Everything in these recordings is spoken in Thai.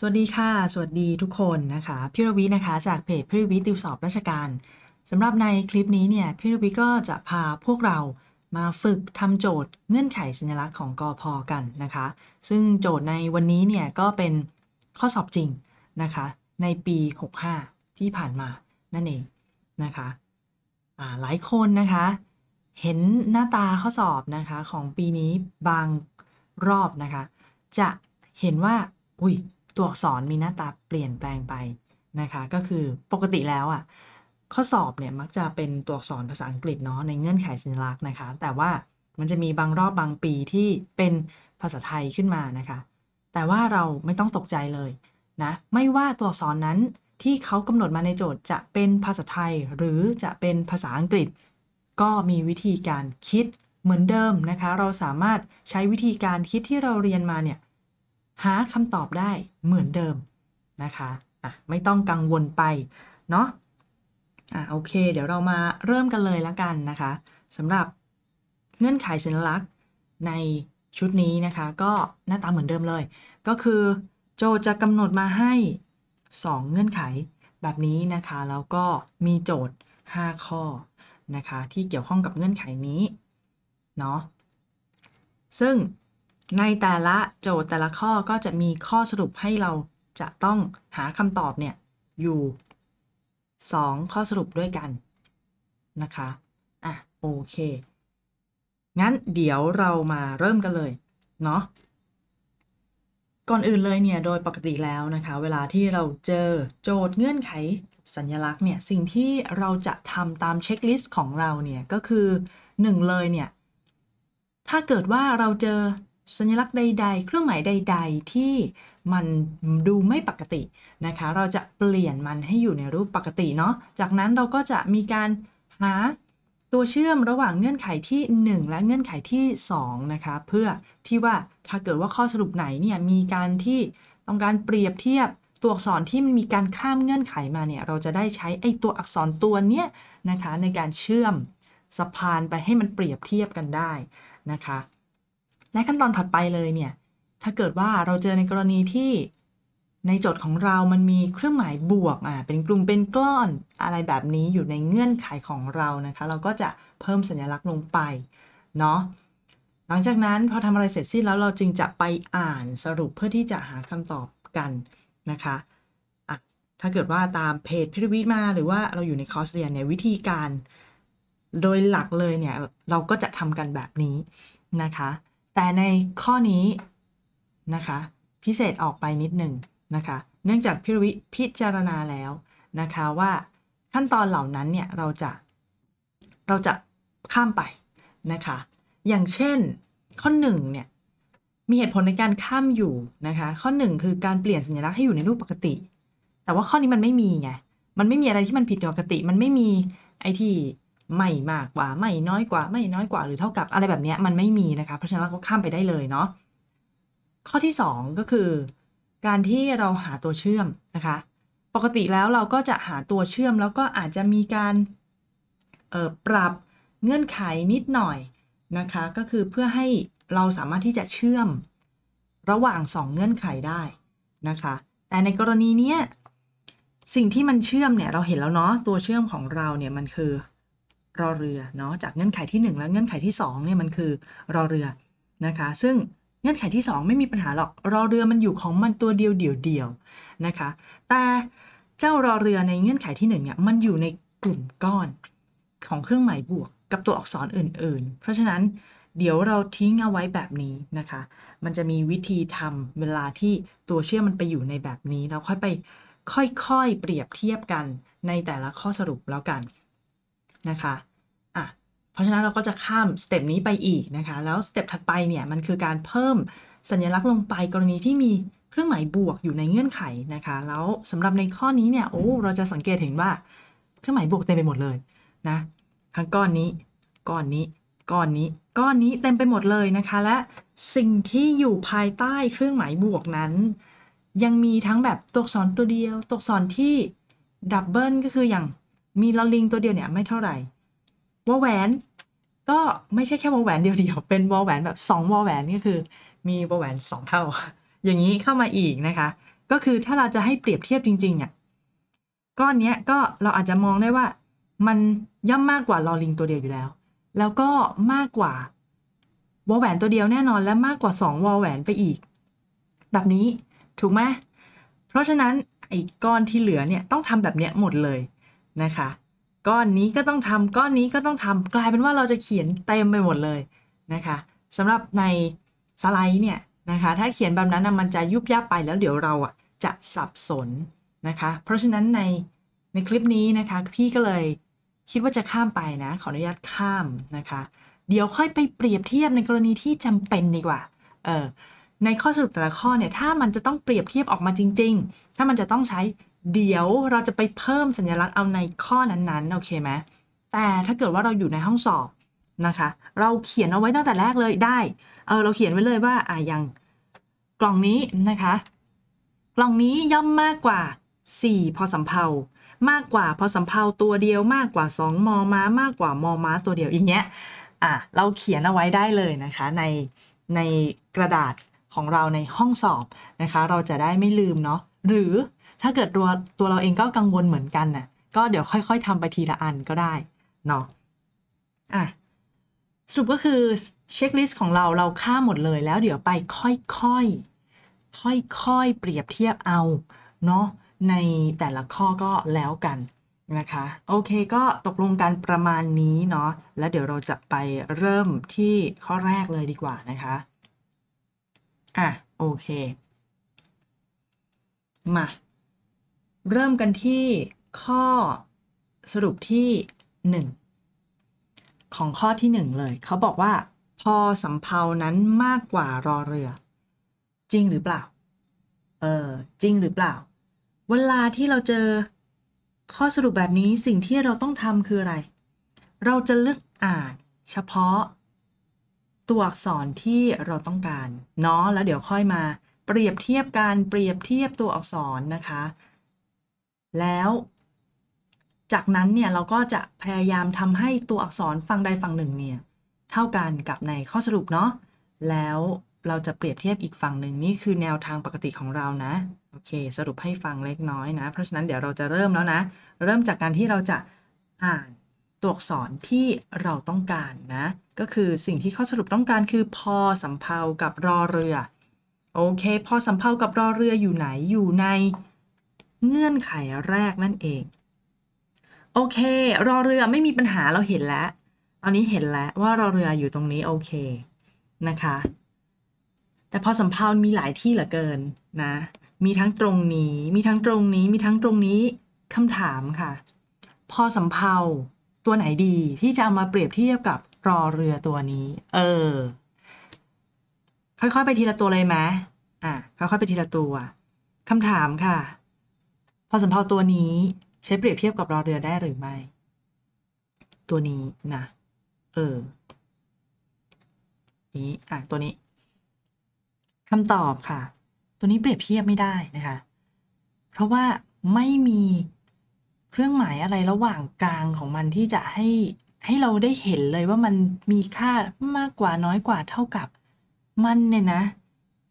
สวัสดีค่ะ สวัสดีทุกคนนะคะพี่รวินะคะ จากเพจพี่รวิติวสอบราชการ สำหรับในคลิปนี้เนี่ยพี่รวิก็จะพาพวกเรามาฝึกทำโจทย์เงื่อนไขสัญลักษณ์ของกอพอกันนะคะ ซึ่งโจทย์ในวันนี้เนี่ยก็เป็นข้อสอบจริง นะคะ ในปี 65 ที่ผ่านมานั่นเอง นะคะ หลายคนนะคะ เห็นหน้าตาข้อสอบนะคะของปีนี้บางรอบนะคะจะเห็นว่า อุ้ยตัวอักษรมีหน้าตาเปลี่ยนแปลงไปนะคะ ก็คือปกติแล้วอ่ะข้อสอบเนี่ยมักจะเป็นตัวอักษรภาษาอังกฤษเนาะในเงื่อนไขสัญลักษณ์นะคะ แต่ว่ามันจะมีบางรอบบางปีที่เป็นภาษาไทยขึ้นมานะคะ แต่ว่าเราไม่ต้องตกใจเลยนะไม่ว่าตัวอักษรนั้นที่เขากำหนดมาในโจทย์จะเป็นภาษาไทยหรือจะเป็นภาษาอังกฤษ ก็มีวิธีการคิดเหมือนเดิมนะคะ เราสามารถใช้วิธีการคิดที่เราเรียนมาเนี่ยหาคำตอบได้เหมือนเดิมนะคะอ่ะไม่ต้องกังวลไป เนาะอ่ะโอเคเดี๋ยวเรามาเริ่มกันเลยละกันนะคะสำหรับเงื่อนไขสัญลักษณ์ในชุดนี้นะคะก็หน้าตาเหมือนเดิมเลย ก็คือโจจะกำหนดมาให้ 2 เงื่อนไขแบบนี้นะคะ แล้วก็มีโจทย์5ข้อนะคะที่เกี่ยวข้องกับเงื่อนไขนี้เนาะซึ่งในแต่ละโจทย์แต่ละข้อก็จะมีข้อสรุปให้เราจะต้องหาคำตอบเนี่ยอยู่ 2 ข้อสรุปด้วยกันนะคะอ่ะโอเค งั้นเดี๋ยวเรามาเริ่มกันเลยเนาะก่อนอื่นเลยเนี่ยโดยปกติแล้วนะคะเวลาที่เราเจอโจทย์เงื่อนไขสัญลักษณ์เนี่ยสิ่งที่เราจะทำตามเช็คลิสต์ของเราเนี่ยก็คือ1เลยเนี่ยถ้าเกิดว่าเราเจอสัญลักษณ์ใด ๆ เครื่องหมายใดๆที่มันดูไม่ปกตินะคะ เราจะเปลี่ยนมันให้อยู่ในรูปปกติเนาะจากนั้นเราก็จะมีการหาตัวเชื่อมระหว่างเงื่อนไขที่ 1 และเงื่อนไขที่2นะคะเพื่อที่ว่าถ้าเกิดว่าข้อสรุปไหนเนี่ยมีการที่ต้องการเปรียบเทียบตัวอักษรที่มีการข้ามเงื่อนไขมาเนี่ยเราจะได้ใช้ไอ้ตัวอักษรตัวเนี้ยนะคะ ในการเชื่อมสะพานไปให้มันเปรียบเทียบกันได้นะคะและขั้นตอนถัดไปเลยเนี่ย ถ้าเกิดว่าเราเจอในกรณีที่ในโจทย์ของเรามันมีเครื่องหมายบวกอ่าเป็นกลุ่มเป็นกล้อน อะไรแบบนี้อยู่ในเงื่อนไขของเรานะคะ เราก็จะเพิ่มสัญลักษณ์ลงไป เนาะ หลังจากนั้นพอทำอะไรเสร็จสิ้นแล้วเราจึงจะไปอ่านสรุปเพื่อที่จะหาคำตอบกันนะคะอ่ะถ้าเกิดว่าตามเพจพิรวิทมาหรือว่าเราอยู่ในคอร์สเรียนเนี่ยวิธีการ โดยหลักเลยเนี่ยเราก็จะทำกันแบบนี้นะคะแต่ในข้อนี้นะคะพิเศษออกไปนิดหนึ่งนะคะเนื่องจากพิรวิพิจารณาแล้วนะคะว่าขั้นตอนเหล่านั้นเนี่ยเราจะเราจะข้ามไปนะคะอย่างเช่นข้อ1เนี่ยมีเหตุผลในการข้ามอยู่นะคะข้อ1คือการเปลี่ยนสัญลักษณ์ให้อยู่ในรูปปกติ แต่ว่าข้อนี้มันไม่มีไงมันไม่มีอะไรที่มันผิดปกติมันไม่มีไอที่ไม่มากกว่า ไม่น้อยกว่า ไม่น้อยกว่า หรือเท่ากับอะไรแบบนี้มันไม่มีนะคะ เพราะฉะนั้นเราก็ข้ามไปได้เลยเนาะ ข้อที่2ก็คือการที่เราหาตัวเชื่อมนะคะ ปกติแล้วเราก็จะหาตัวเชื่อมแล้วก็อาจจะมีการปรับเงื่อนไขนิดหน่อยนะคะ ก็คือเพื่อให้เราสามารถที่จะเชื่อมระหว่าง 2 เงื่อนไขได้นะคะ แต่ในกรณีนี้สิ่งที่มันเชื่อมเนี่ยเราเห็นแล้วเนาะ ตัวเชื่อมของเราเนี่ยมันคือรอเรือเนาะจากเงื่อนไขที่ 1 แล้วเงื่อนไขที่ 2 เนี่ยมันคือรอเรือนะคะ ซึ่งเงื่อนไขที่ 2 ไม่มีปัญหาหรอกรอเรือมันอยู่ของมันตัวเดียวเดียวเดียวนะคะ แต่เจ้ารอเรือในเงื่อนไขที่1เนี่ยมันอยู่ในกลุ่มก้อน ของเครื่องหมายบวกกับตัวอักษรอื่น ๆ เพราะฉะนั้นเดี๋ยวเราทิ้งเอาไว้แบบนี้นะคะ มันจะมีวิธีทำเวลาที่ตัวเชื่อมมันไปอยู่ในแบบนี้ เราค่อยไปค่อยๆเปรียบเทียบกันในแต่ละข้อสรุปแล้วกันนะคะราะฉะนั้นเราก็จะข้ามสเต็ปนี้ไปอีกนะคะ แล้วสเต็ปถัดไปเนี่ย มันคือการเพิ่มสัญลักษณ์ลงไปกรณีที่มีเครื่องหมายบวกอยู่ในเงื่อนไขนะคะ แล้วสำหรับในข้อนี้เนี่ยโอ้เราจะสังเกตเห็นว่าเครื่องหมายบวกเต็มไปหมดเลยนะทั้งก้อนนี้ ก้อนนี้ ก้อนนี้ ก้อนนี้เต็มไปหมดเลยนะคะ และสิ่งที่อยู่ภายใต้เครื่องหมายบวกนั้น ยังมีทั้งแบบตัวอักษรตัวเดียวตัวอักษรที่ดับเบิลก็คืออย่างมีลอลิงตัวเดียวเนี่ยไม่เท่าไหร่ว่าแหวนก็ไม่ใช่แค่วงแหวนเดียวๆ เป็นวงแหวนแบบ2วงแหวนก็คือมีวงแหวน2 เท่าอย่างนี้เข้ามาอีกนะคะ ก็คือถ้าเราจะให้เปรียบเทียบจริงๆเนี่ยก้อนนี้ก็เราอาจจะมองได้ว่ามันย่อมมากกว่าลอลิงตัวเดียวอยู่แล้ว แล้วก็มากกว่าวอลแหวนตัวเดียวแน่นอนและมากกว่า2วอลแหวนไปอีก แบบนี้ถูกไหมเพราะฉะนั้นไอ้ก้อนที่เหลือเนี่ยต้องทำแบบเนี้ยหมดเลยนะคะก้อนนี้ก็ต้องทำก้อนนี้ก็ต้องทำกลายเป็นว่าเราจะเขียนเต็มไปหมดเลยนะคะสำหรับในสไลด์เนี่ยนะคะถ้าเขียนแบบนั้นนะมันจะยุบยับไป แล้วเดี๋ยวเราอ่ะจะสับสนนะคะเพราะฉะนั้นในในคลิปนี้นะคะพี่ก็เลย คิดว่าจะข้ามไปนะขออนุญาตข้ามนะคะเดี๋ยวค่อยไปเปรียบเทียบในกรณีที่จำเป็นดีกว่าเออในข้อสรุปแต่ละข้อเนี่ยถ้ามันจะต้องเปรียบเทียบออกมาจริง ๆ ถ้ามันจะต้องใช้เดี๋ยวเราจะไปเพิ่มสัญลักษณ์เอาในข้อนั้นๆโอเคไหมแต่ถ้าเกิดว่าเราอยู่ในห้องสอบนะคะ เราเขียนเอาไว้ตั้งแต่แรกเลยได้ เออเราเขียนไว้เลยว่าอ่ะอย่างกล่องนี้นะคะ กล่องนี้ย่อมมากกว่า 4 พอสัมเพามากกว่าพอสมเพาตัวเดียวมากกว่า2มอม้ามากกว่ามอม้าตัวเดียวอย่างเงี้ยอ่ะเราเขียนเอาไว้ได้เลยนะคะในในกระดาษของเราในห้องสอบนะคะ เราจะได้ไม่ลืมเนาะหรือถ้าเกิดตัวตัวเราเองก็กังวลเหมือนกันน่ะ ก็เดี๋ยวค่อย ๆทำไปทีละอันก็ได้เนาะ อ่ะสรุปก็คือเช็คลิสต์ของเราเราค่าหมดเลยแล้วเดี๋ยวไปค่อย ๆ ค่อย ๆ เปรียบเทียบเอาเนาะในแต่ละข้อก็แล้วกันนะคะโอเค ก็ตกลงกันประมาณนี้เนาะแล้วเดี๋ยวเราจะไปเริ่มที่ข้อแรกเลยดีกว่านะคะ อ่ะ โอเค มาเริ่มกันที่ข้อสรุปที่ 1 ของข้อที่ 1 เลย เขาบอกว่า พอสำเภานั้นมากกว่ารอเรือ จริงหรือเปล่า เออจริงหรือเปล่า เวลาที่เราเจอข้อสรุปแบบนี้สิ่งที่เราต้องทำคืออะไร เราจะเลือกอ่านเฉพาะตัวอักษรที่เราต้องการเนาะแล้วเดี๋ยวค่อยมา เปรียบเทียบการเปรียบเทียบตัวอักษรนะคะแล้ว จากนั้นเนี่ย เราก็จะพยายามทำให้ตัวอักษรฝั่งใดฝั่งหนึ่งเนี่ย เท่ากันกับในข้อสรุปเนาะแล้วเราจะเปรียบเทียบอีกฝั่งหนึ่งนี่คือแนวทางปกติของเรานะ โอเคสรุปให้ฟังเล็กน้อยนะ เพราะฉะนั้นเดี๋ยวเราจะเริ่มแล้วนะ เริ่มจากการที่เราจะอ่านตัวอักษรที่เราต้องการนะก็คือสิ่งที่ข้อสรุปต้องการคือพอสมเพากับรอเรือโอเคพอสมเพากับรอเรืออยู่ไหนอยู่ในเงื่อนไขแรกนั่นเอง โอเค รอเรือไม่มีปัญหาเราเห็นแล้ว ตอนนี้เห็นแล้วว่ารอเรืออยู่ตรงนี้โอเคนะคะ แต่พอสำเพามีหลายที่เหลือเกินนะ มีทั้งตรงนี้ มีทั้งตรงนี้ มีทั้งตรงนี้คำถามค่ะ พอสำเพาตัวไหนดีที่จะเอามาเปรียบเทียบกับรอเรือตัวนี้ เออค่อยๆไปทีละตัวเลยไหมอ่ะค่อยๆไปทีละตัวคำถามค่ะพอสมเพาตัวนี้ใช้เปรียบเทียบกับรอเรือได้หรือไม่ตัวนี้นะ เออนี้อ่ะตัวนี้คำตอบค่ะ ตัวนี้เปรียบเทียบไม่ได้นะคะ เพราะว่าไม่มีเครื่องหมายอะไรระหว่างกลางของมันที่จะให้ให้เราได้เห็นเลยว่ามันมีค่ามากกว่าน้อยกว่าเท่ากับมันเนี่ยนะ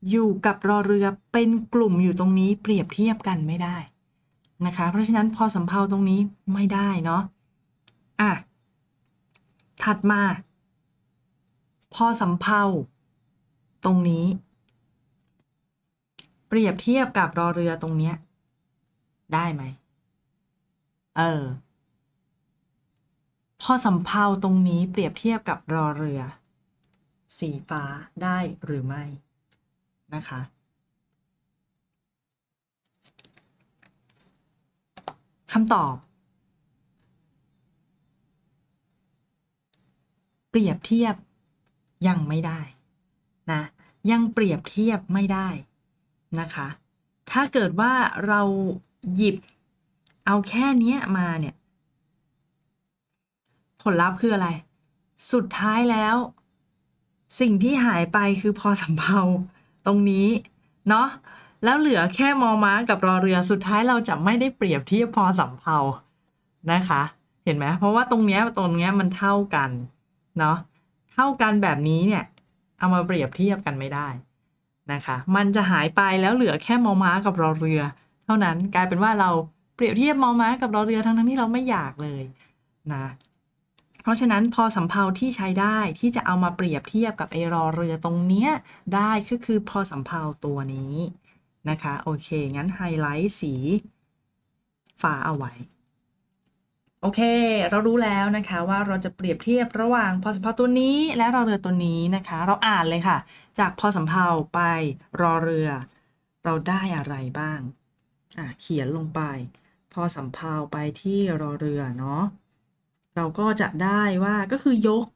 อยู่กับรอเรือเป็นกลุ่มอยู่ตรงนี้เปรียบเทียบกันไม่ได้นะคะเพราะฉะนั้นพอสำเพาตรงนี้ไม่ได้เนาะอ่ะ ถัดมา พอสำเพาตรงนี้ เปรียบเทียบกับรอเรือตรงเนี้ย ได้ไหมเออพอสำเพาตรงนี้ เปรียบเทียบกับรอเรือ สีฟ้าได้หรือไม่ นะคะคำตอบ เปรียบเทียบ ยังไม่ได้นะ ยังเปรียบเทียบไม่ได้นะคะ ถ้าเกิดว่าเราหยิบเอาแค่นี้มาเนี่ย ผลลัพธ์คืออะไร สุดท้ายแล้ว สิ่งที่หายไปคือพอสัมเพาตรงนี้ เนาะแล้วเหลือแค่มอม้ากับรอเรือ สุดท้ายเราจะไม่ได้เปรียบเทียบพอสำเพานะคะ เห็นไหมเพราะว่าตรงเนี้ยตรงเนี้ยมันเท่ากัน เนาะเท่ากันแบบนี้เนี่ย เอามาเปรียบเทียบกันไม่ได้ นะคะ มันจะหายไปแล้วเหลือแค่มอม้ากับรอเรือ เท่านั้น กลายเป็นว่าเราเปรียบเทียบมอม้ากับรอเรือทั้งทั้งที่เราไม่อยากเลยนะ เพราะฉะนั้นพอสำเพาที่ใช้ได้ที่จะเอามาเปรียบเทียบกับไอรอเรือตรงเนี้ยได้ก็คือพอสำเพาตัวนี้นะคะโอเค งั้นไฮไลท์สีฟ้าเอาไว้ โอเคเรารู้แล้วนะคะว่าเราจะเปรียบเทียบระหว่างพอสำเพาตัวนี้และรอเรือตัวนี้นะคะ เราอ่านเลยค่ะ จากพอสำเพาไปรอเรือ เราได้อะไรบ้างอ่ะเขียนลงไป พอสำเพาไปที่รอเรือเนาะเราก็จะได้ว่าก็คือยก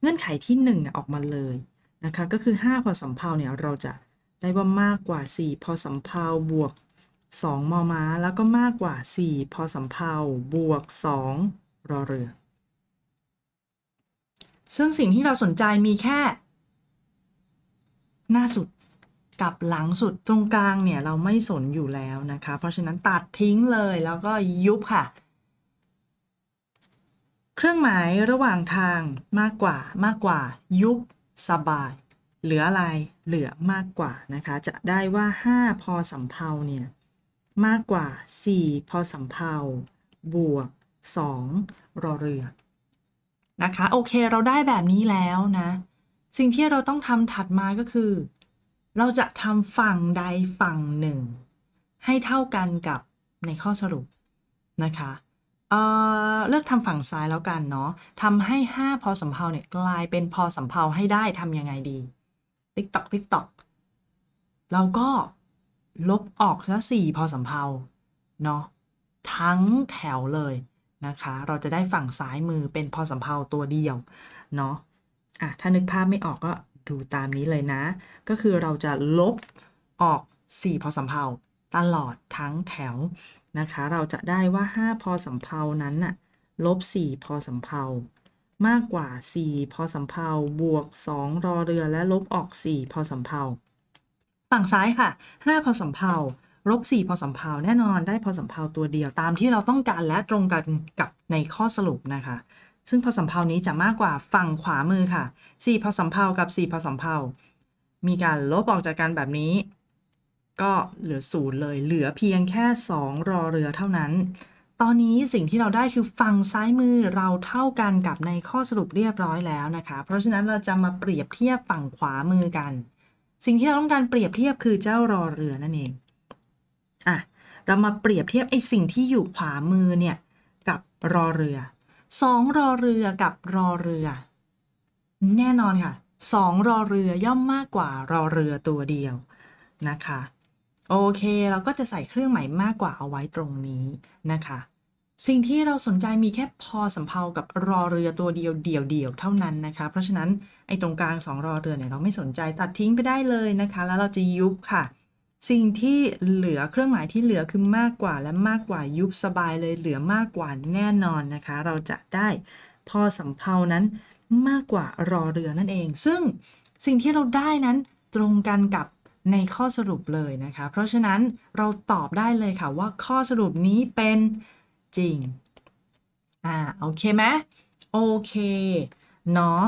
เงื่อนไขที่1ออกมาเลยนะคะ ก็คือ 5 พอสำเพาเนี่ย เราจะได้ว่ามากกว่า 4 พอสำเพาบวก 2มอม้า แล้วก็มากกว่า 4พอสำเพาบวก2รอเรือ ซึ่งสิ่งที่เราสนใจมีแค่หน้าสุดกับหลังสุด ตรงกลางเนี่ยเราไม่สนอยู่แล้วนะคะ เพราะฉะนั้นตัดทิ้งเลยแล้วก็ยุบค่ะ เครื่องหมายระหว่างทางมากกว่ามากกว่ายุบสบายเหลืออะไร เหลือมากกว่า นะคะ จะได้ว่า 5 พอสมเพาเนี่ย มากกว่า 4พอสมเพาบวก 2 รอเรือนะคะโอเคเราได้แบบนี้แล้วนะ สิ่งที่เราต้องทำถัดมาก็คือ เราจะทำฝั่งใดฝั่งหนึ่งให้เท่ากันกับในข้อสรุปนะคะเเลือกทำฝั่งซ้ายแล้วกันเนาะทำให้ 5 พอสมเพาเนี่ยกลายเป็นพอสมเพาให้ได้ทำยังไงดีติ๊กตอกติ๊กตอกเราก็ลบออกซะสี่พอสำเพาเนาะทั้งแถวเลยนะคะ เราจะได้ฝั่งซ้ายมือเป็นพอสำเพาตัวเดียวเนาะอ่ะถ้านึกภาพไม่ออกก็ดูตามนี้เลยนะ ก็คือเราจะลบออก 4 พอสำเพาตลอดทั้งแถวนะคะ เราจะได้ว่า 5พอสำเพานั้นน่ะลบ 4 พอสำเพามากกว่า 4 พอสมเพาบวก 2 รอเรือและลบออก 4 พอสมเพาฝั่งซ้ายค่ะ 5 พอสมเพาลบ 4พอสมเพาแน่นอนได้พอสมเพาตัวเดียวตามที่เราต้องการและตรงกันกับในข้อสรุปนะคะ ซึ่งพอสมเพานี้จะมากกว่าฝั่งขวามือค่ะ 4 พอสมเพากับ 4 พอสมเพามีการลบออกจากกันแบบนี้ ก็เหลือศูนย์เลย เหลือเพียงแค่ 2 รอเรือเท่านั้นตอนนี้สิ่งที่เราได้คือฝั่งซ้ายมือเราเท่ากันกับในข้อสรุปเรียบร้อยแล้วนะคะ เพราะฉะนั้นเราจะมาเปรียบเทียบฝั่งขวามือกัน สิ่งที่เราต้องการเปรียบเทียบคือเจ้ารอเรือนั่นเองอ่ะเรามาเปรียบเทียบไอ้สิ่งที่อยู่ขวามือเนี่ยกับรอเรือสองรอเรือกับรอเรือ แน่นอนค่ะสองรอเรือย่อมมากกว่ารอเรือตัวเดียวนะคะ โอเค เราก็จะใส่เครื่องหมายมากกว่าเอาไว้ตรงนี้นะคะสิ่งที่เราสนใจมีแค่พอสัเพากับรอเรือตัวเดียวเดี่ยวเดี่ยวเท่านั้นนะคะเพราะฉะนั้นไอ้ตรงกลางสองรอเรือเนี่ยเราไม่สนใจตัดทิ้งไปได้เลยนะคะ แล้วเราจะยุบค่ะ สิ่งที่เหลือเครื่องหมายที่เหลือคือมากกว่า และมากกว่ายุบสบายเลยเหลือมากกว่าแน่นอนนะคะ เราจะได้พอสัเพานั้นมากกว่ารอเรือนั่นเอง ซึ่งสิ่งที่เราได้นั้นตรงกันกับในข้อสรุปเลยนะคะ เพราะฉะนั้นเราตอบได้เลยค่ะ ว่าข้อสรุปนี้เป็นจริง อ่าโอเคไหมโอเคเนาะ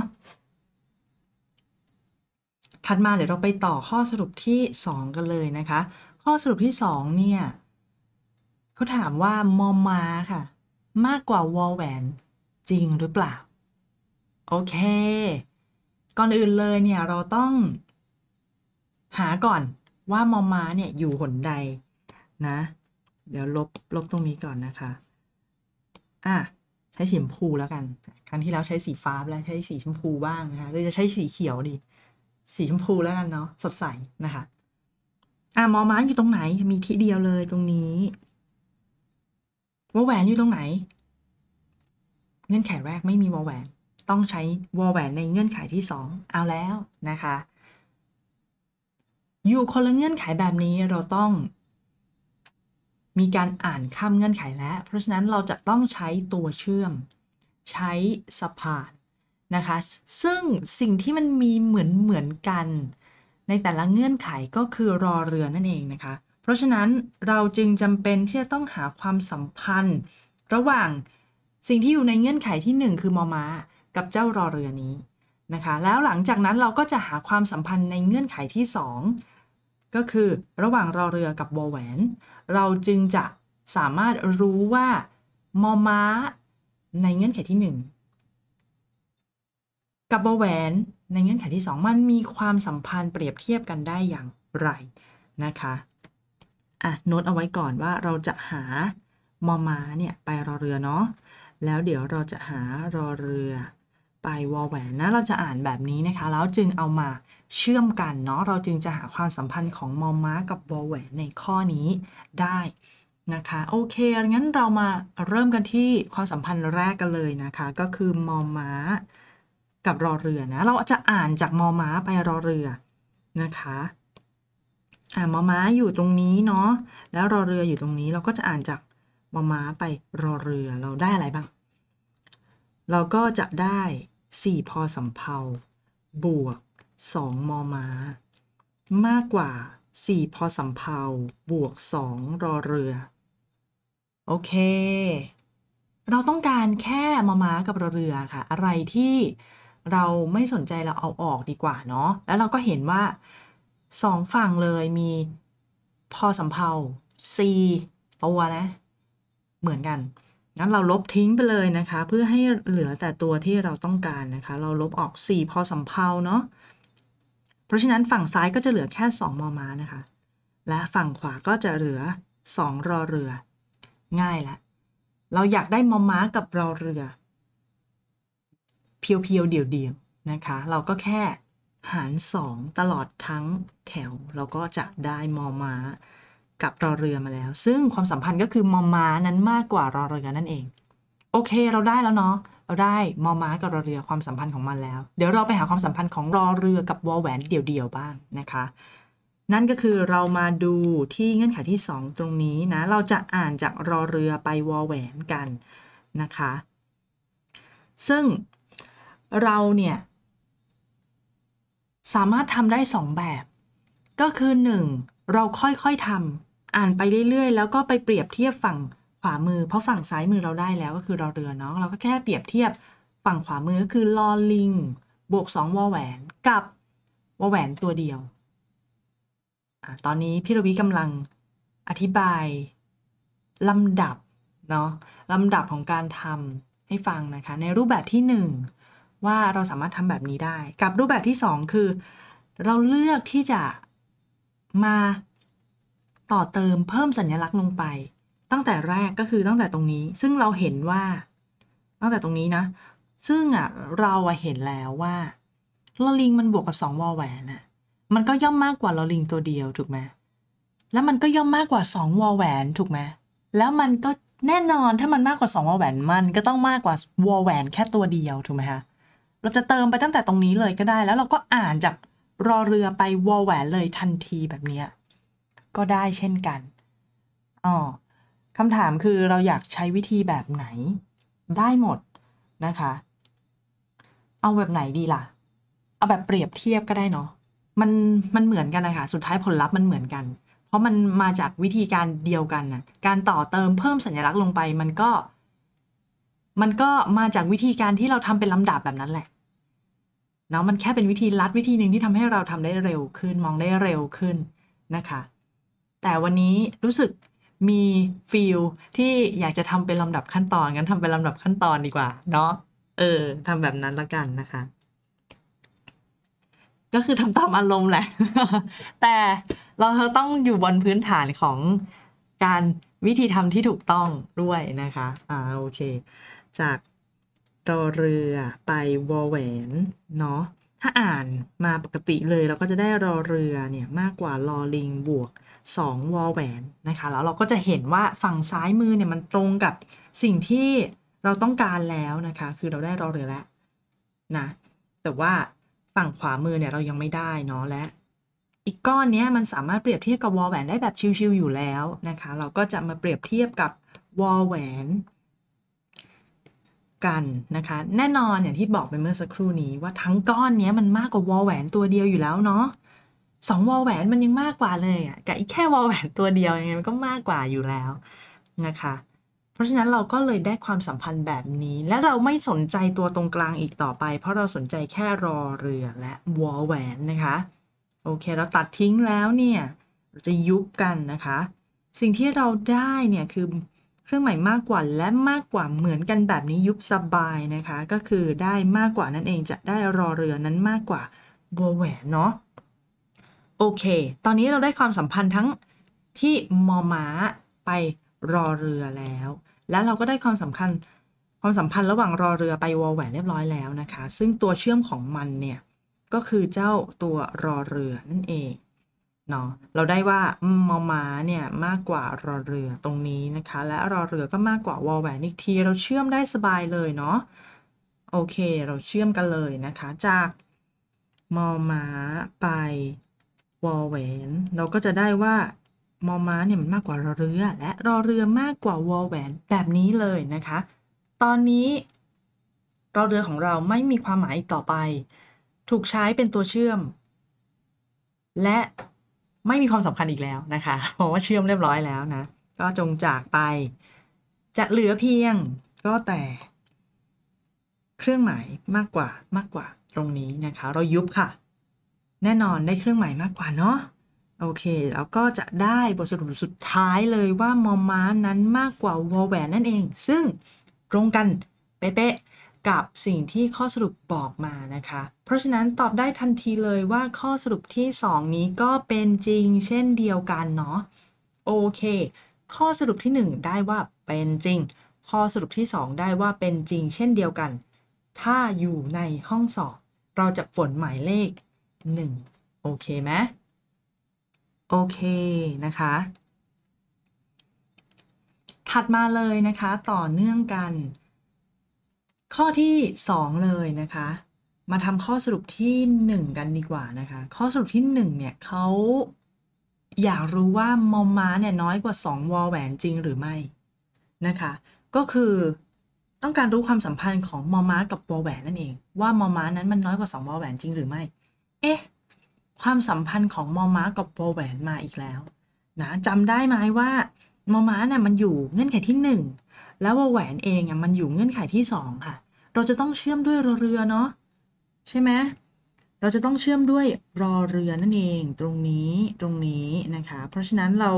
ถัดมาเดี๋ยวเราไปต่อข้อสรุปที่ 2 กันเลยนะคะ ข้อสรุปที่2เนี่ยเขาถามว่ามอมมาค่ะ มากกว่าวอลแวนจริงหรือเปล่า โอเค ก่อนอื่นเลยเนี่ยเราต้อง หาก่อนว่ามอมมาเนี่ยอยู่หนใดนะ เดี๋ยวลบ ลบตรงนี้ก่อนนะคะอ่ะใช้สีชมพูแล้วกันครั้งที่แล้วใช้สีฟ้าแล้วใช้สีชมพูบ้างนะคะหรือจะใช้สีเขียวดี สีชมพูแล้วกันเนาะสดใสนะคะอ่ะมอม้าอยู่ตรงไหนมีที่เดียวเลยตรงนี้วอแหวนอยู่ตรงไหน เงื่อนไขแรกไม่มีวอแหวน ต้องใช้วอแหวนในเงื่อนไขที่สองเอาแล้วนะคะ อยู่คนละเงื่อนไขแบบนี้เราต้องมีการอ่านข้ามเงื่อนไขแล้ว เพราะฉะนั้นเราจะต้องใช้ตัวเชื่อม ใช้สะพานนะคะ ซึ่งสิ่งที่มันมีเหมือนเหมือนกัน ในแต่ละเงื่อนไขก็คือรอเรือนั่นเองนะคะ เพราะฉะนั้นเราจึงจำเป็นที่จะต้องหาความสัมพันธ์ ระหว่างสิ่งที่อยู่ในเงื่อนไขที่ 1 คือมอมากับเจ้ารอเรือนี้นะคะ แล้วหลังจากนั้นเราก็จะหาความสัมพันธ์ในเงื่อนไขที่ 2 ก็คือระหว่างรอเรือกับวอแหวนเราจึงจะสามารถรู้ว่ามอม้า ในเงื่อนไขที่ 1 กับบอแหวนในเงื่อนไขที่ 2 มันมีความสัมพันธ์เปรียบเทียบกันได้อย่างไรนะคะอ่ะโน้ตเอาไว้ก่อนว่าเราจะหามอม้าเนี่ยไปรอเรือเนาะแล้วเดี๋ยวเราจะหารอเรือไปวอแหวนนะเราจะอ่านแบบนี้นะคะแล้วจึงเอามาเชื่อมกันเนาะเราจึงจะหาความสัมพันธ์ของมอมม้ากับบอแหวนในข้อนี้ได้นะคะ โอเคงั้นเรามาเริ่มกันที่ความสัมพันธ์แรกกันเลยนะคะ ก็คือมอมม้า กับรอเรือนะ เราจะอ่านจากมอม้าไปรอเรือนะคะอ่ามอม้าอยู่ตรงนี้เนาะแล้วรอเรืออยู่ตรงนี้เราก็จะอ่านจากมอม้าไปรอเรือเราได้อะไรบ้างเราก็จะได้4พอสมเพาบวก2มอม้า มากกว่า4พอสำเพาบวก2รอเรือ โอเค เราต้องการแค่มอม้ากับรอเรือค่ะ อะไรที่เราไม่สนใจเราเอาออกดีกว่าเนาะแล้วเราก็เห็นว่าสองฝั่งเลยมีพอสำเพา่ตัวนะ เหมือนกัน งั้นเราลบทิ้งไปเลยนะคะ เพื่อให้เหลือแต่ตัวที่เราต้องการนะคะ เราลบออก 4พอสำเพาเนาะราะฉะนั้นฝั่งซ้ายก็จะเหลือแค่2มอม้านะคะ และฝั่งขวาก็จะเหลือ2รอเรือ ง่ายละเราอยากได้มอม้ากับรอเรือเพียวๆเดี่ยวๆนะคะ เราก็แค่หาร2ตลอดทั้งแถว เราก็จะได้มอม้า กับรอเรือมาแล้ว ซึ่งความสัมพันธ์ก็คือมอม้านั้นมากกว่ารอเรือนั่นเอง โอเคเราได้แล้วเนาะได้ มอม้ากับรอเรือความสัมพันธ์ของมันแล้ว เดี๋ยวเราไปหาความสัมพันธ์ของรอเรือกับวอแหวนเดี่ยวๆบ้างนะคะ นั่นก็คือเรามาดูที่เงื่อนไขที่ 2 ตรงนี้นะ เราจะอ่านจากรอเรือไปวอแหวนกันนะคะ ซึ่งเราเนี่ยสามารถทำได้ 2 แบบ ก็คือ 1. เราค่อยๆทำอ่านไปเรื่อยๆ แล้วก็ไปเปรียบเทียบฝั่งขวามือเพราะฝั่งซ้ายมือเราได้แล้วก็คือรอเรือเนาะเราก็แค่เปรียบเทียบฝั่งขวามือก็คือลอลิง บวก2วอแหวนกับวอแหวนตัวเดียวอตอนนี้พี่รวิกำลังอธิบาย ลำดับเนาะลำดับของการทำให้ฟังนะคะ ในรูปแบบที่ 1 ว่าเราสามารถทำแบบนี้ได้ กับรูปแบบที่ 2 คือ เราเลือกที่จะมาต่อเติมเพิ่มสัญลักษณ์ลงไปตั้งแต่แรกก็คือตั้งแต่ตรงนี้ ซึ่งเราเห็นว่า ตั้งแต่ตรงนี้นะ ซึ่งอ่ะเราเห็นแล้วว่าลอลิงมันบวกกับสองวอลแหวนอ่ะ มันก็ย่อมมากกว่าลอลิงตัวเดียวถูกไหมแล้วมันก็ย่อมมากกว่าสองวอลแหวนถูกไหมแล้วมันก็แน่นอนถ้ามันมากกว่าสองวอลแหวนมันก็ต้องมากกว่าวอลแหวนแค่ตัวเดียวถูกไหมคะ เราจะเติมไปตั้งแต่ตรงนี้เลยก็ได้ แล้วเราก็อ่านจากรอเรือไปวอลแหวนเลยทันทีแบบนี้ก็ได้เช่นกันอ๋อคำ ถามคือเราอยากใช้วิธีแบบไหนได้หมดนะคะ เอาแบบไหนดีล่ะ เอาแบบเปรียบเทียบก็ได้เนาะ มันมันเหมือนกันนะคะ สุดท้ายผลลัพธ์มันเหมือนกัน เพราะมันมาจากวิธีการเดียวกันนะการต่อเติมเพิ่มสัญลักษณ์ลงไปมันก็ มันก็มาจากวิธีการที่เราทำเป็นลำดับแบบนั้นแหละ เนาะมันแค่เป็นวิธีลัดวิธีหนึ่งที่ทำให้เราทำได้เร็ว ขึ้นมองได้เร็วขึ้นนะคะ แต่วันนี้รู้สึกมีฟิลที่อยากจะทำเป็นลำดับขั้นตอนงั้นทำเป็นลำดับขั้นตอนดีกว่าเนาะเออทำแบบนั้นละกันนะคะ ก็คือทำตามอารมณ์แหละ แต่เราต้องอยู่บนพื้นฐานของการวิธีทำที่ถูกต้องด้วยนะคะอ่าโอเคจากรอเรือไปวอแหวนเนาะถ้าอ่านมาปกติเลยเราก็จะได้รอเรือเนี่ยมากกว่ารอลิงบวก2วอลแหวนนะคะแล้วเราก็จะเห็นว่าฝั่งซ้ายมือเนี่ยมันตรงกับสิ่งที่เราต้องการแล้วนะคะ คือเราได้รอเรือแล้วนะแต่ว่าฝั่งขวามือเนี่ยเรายังไม่ได้เนาะและอีกก้อนนี้มันสามารถเปรียบเทียบกับวอลแหวนได้แบบชิวๆอยู่แล้วนะคะ เราก็จะมาเปรียบเทียบกับวอลแหวนกันนะคะ แน่นอนอย่างที่บอกไปเมื่อสักครู่นี้ว่าทั้งก้อนนี้มันมากกว่าวอลแหวนตัวเดียวอยู่แล้วเนาะสองวอลแหวนมันยังมากกว่าเลยอ่ะกับอีกแค่วอลแหวนตัวเดียวยังไงมันก็มากกว่าอยู่แล้วนะคะ เพราะฉะนั้นเราก็เลยได้ความสัมพันธ์แบบนี้ และเราไม่สนใจตัวตรงกลางอีกต่อไป เพราะเราสนใจแค่รอเรือและวอลแหวนนะคะ โอเค เราตัดทิ้งแล้วเนี่ยเราจะยุบกันนะคะ สิ่งที่เราได้เนี่ยคือเครื่องหมายมากกว่า และมากกว่าเหมือนกันแบบนี้ยุบสบายนะคะ ก็คือได้มากกว่านั่นเองจะได้รอเรือนั้นมากกว่าวอลแหวนเนาะโอเค ตอนนี้เราได้ความสัมพันธ์ทั้งที่มอม้าไปรอเรือแล้ว แล้วเราก็ได้ความสำคัญความสัมพันธ์ระหว่างรอเรือไปวอแหวนเรียบร้อยแล้วนะคะ ซึ่งตัวเชื่อมของมันเนี่ยก็คือเจ้าตัวรอเรือนั่นเอง เนาะ เราได้ว่ามอม้าเนี่ยมากกว่ารอเรือตรงนี้นะคะ และรอเรือก็มากกว่าวอแหวนอีกที เราเชื่อมได้สบายเลยเนาะ โอเค เราเชื่อมกันเลยนะคะ จากมอม้าไปวอแหวนเราก็จะได้ว่ามอม้าเนี่ยมันมากกว่ารอเรือ และรอเรือมากกว่าวอแหวนแบบนี้เลยนะคะ ตอนนี้รอเรือของเราไม่มีความหมายอีกต่อไป ถูกใช้เป็นตัวเชื่อม และไม่มีความสำคัญอีกแล้วนะคะเพราะว่าเชื่อมเรียบร้อยแล้วนะก็จงจากไป จะเหลือเพียงก็แต่ เครื่องหมายมากกว่ามากกว่าตรงนี้นะคะ เรายุบค่ะแน่นอน ได้เครื่องหมายมากกว่าเนาะ โอเค แล้วก็จะได้บทสรุปสุดท้ายเลยว่ามอม้านั้นมากกว่าวอลแหวนนั่นเอง ซึ่งตรงกันเป๊ะๆกับสิ่งที่ข้อสรุปบอกมานะคะ เพราะฉะนั้นตอบได้ทันทีเลยว่าข้อสรุปที่ 2 นี้ก็เป็นจริงเช่นเดียวกันเนาะ โอเค ข้อสรุปที่ 1 ได้ว่าเป็นจริง ข้อสรุปที่ 2 ได้ว่าเป็นจริงเช่นเดียวกัน ถ้าอยู่ในห้องสอบเราจะฝนหมายเลข1โอเคไหมโอเคนะคะ ถัดมาเลยนะคะ ต่อเนื่องกัน ข้อที่ 2 เลยนะคะ มาทำข้อสรุปที่ 1 กันดีกว่านะคะ ข้อสรุปที่ 1 เนี่ยเขาอยากรู้ว่ามอมม้าเนี่ยน้อยกว่า2 วอลแหวนจริงหรือไม่นะคะก็คือต้องการรู้ ความสัมพันธ์ของมอมม้ากับวอลแหวนนั่นเองว่ามอมม้านั้นมันน้อยกว่า2วอลแหวนจริงหรือไม่เอ๊ะความสัมพันธ์ของมอม้ากับวอแหวนมาอีกแล้วนะจำได้ไหมว่ามอม้าเนี่ยมันอยู่เงื่อนไขที่ 1 แล้ววอแหวนเองอ่ะมันอยู่เงื่อนไขที่2ค่ะเราจะต้องเชื่อมด้วยรอเรือเนาะใช่ไหมเราจะต้องเชื่อมด้วยรอเรือนั่นเองตรงนี้ตรงนี้นะคะ เพราะฉะนั้นเรา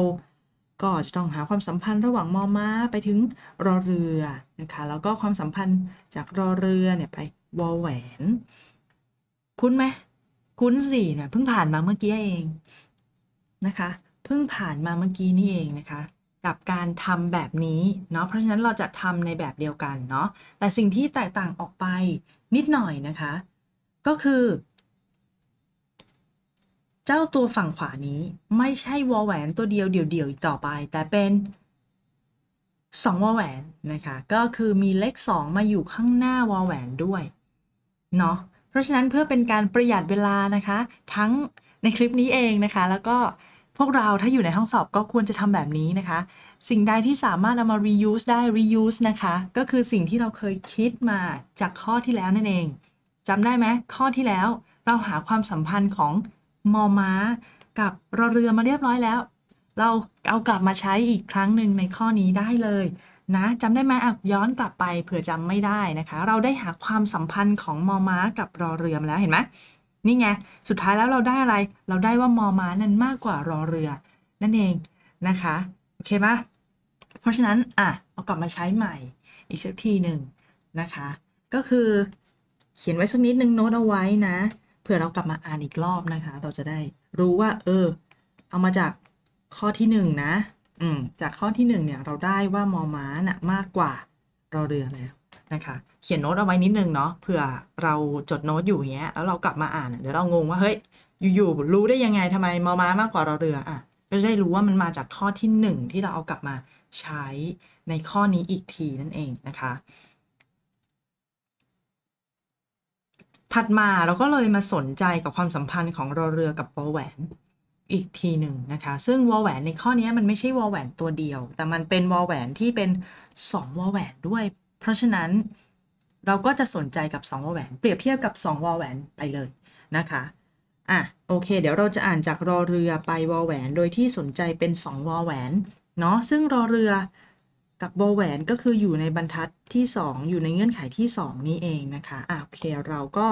ก็จะต้องหาความสัมพันธ์ระหว่างมอม้าไปถึงรอเรือนะคะ แล้วก็ความสัมพันธ์จากรอเรือเนี่ยไปวอแหวนคุ้นไหมคุ้นสี่นะเพิ่งผ่านมาเมื่อกี้เองนะคะเพิ่งผ่านมาเมื่อกี้นี่เองนะคะกับการทำแบบนี้เนาะเพราะฉะนั้นเราจะทำในแบบเดียวกันเนาะแต่สิ่งที่แตกต่างออกไปนิดหน่อยนะคะ ก็คือ เจ้าตัวฝั่งขวานี้ไม่ใช่วอแหวน ตัวเดียวเดี่ยวๆอีกต่อไป แต่เป็นสองวอแหวนนะคะก็คือมีเลขสองมาอยู่ข้างหน้าวอแหวนด้วยเนาะราะฉะนั้นเพื่อเป็นการประหยัดเวลานะคะ ทั้งในคลิปนี้เองนะคะ แล้วก็พวกเราถ้าอยู่ในห้องสอบก็ควรจะทำแบบนี้นะคะ สิ่งใดที่สามารถเอามา reuse ได้ reuse นะคะก็คือสิ่งที่เราเคยคิดมาจากข้อที่แล้วนั่นเองจำได้ไหมข้อที่แล้วเราหาความสัมพันธ์ของมอม้ากับรอเรือมาเรียบร้อยแล้ว เราเอากลับมาใช้อีกครั้งหนึ่งในข้อนี้ได้เลยนะจำได้ไหมอ่ะย้อนกลับไปเผื่อจำไม่ได้นะคะ เราได้หาความสัมพันธ์ของมอม้ากับรอเรือมาแล้วเห็นไหมนี่ไงสุดท้ายแล้วเราได้อะไร เราได้ว่ามอม้านั้นมากกว่ารอเรือนั่นเองนะคะโอเคปะเพราะฉะนั้นอ่ะเอากลับมาใช้ใหม่ อีกสักทีหนึ่งนะคะ ก็คือ เขียนไว้สักนิดนึงโน้ตเอาไว้นะเผื่อเรากลับมาอ่านอีกรอบนะคะ เราจะได้รู้ว่า เออ เอามาจากข้อที่หนึ่งนะอืมจากข้อที่หนึ่งเนี่ยเราได้ว่ามอม้าน่ะมากกว่ารอเรือแล้วนะคะเขียนโน้ตเอาไว้นิดนึงเนาะเผื่อเราจดโน้ตอยู่เงี้ยแล้วเรากลับมาอ่านเดี๋ยวเรางงว่าเฮ้ยอยู่ๆรู้ได้ยังไงทำไมมอม้ามากกว่ารอเรืออ่ะก็จะได้รู้ว่ามันมาจากข้อที่หนึ่งที่เราเอากลับมาใช้ในข้อนี้อีกทีนั่นเองนะคะ ถัดมาเราก็เลยมาสนใจกับความสัมพันธ์ของรอเรือกับปอแหวนอีกทีหนึ่งนะคะ ซึ่ง วอลแหวน ในข้อนี้มันไม่ใช่ วอลแหวนตัวเดียว แต่มันเป็น วอลแหวนที่เป็น 2 วอลแหวนด้วย เพราะฉะนั้นเราก็จะสนใจกับ 2 วอลแหวนเปรียบเทียบกับ 2 วอลแหวนไปเลยนะคะ อ่ะ โอเค เดี๋ยวเราจะอ่านจากรอเรือไปวอลแหวนโดยที่สนใจเป็น2วอลแหวนเนาะ ซึ่งรอเรือกับวอลแหวนก็คืออยู่ในบรรทัดที่ 2 อยู่ในเงื่อนไขที่ 2 นี้เองนะคะ อ่ะ โอเค เราก็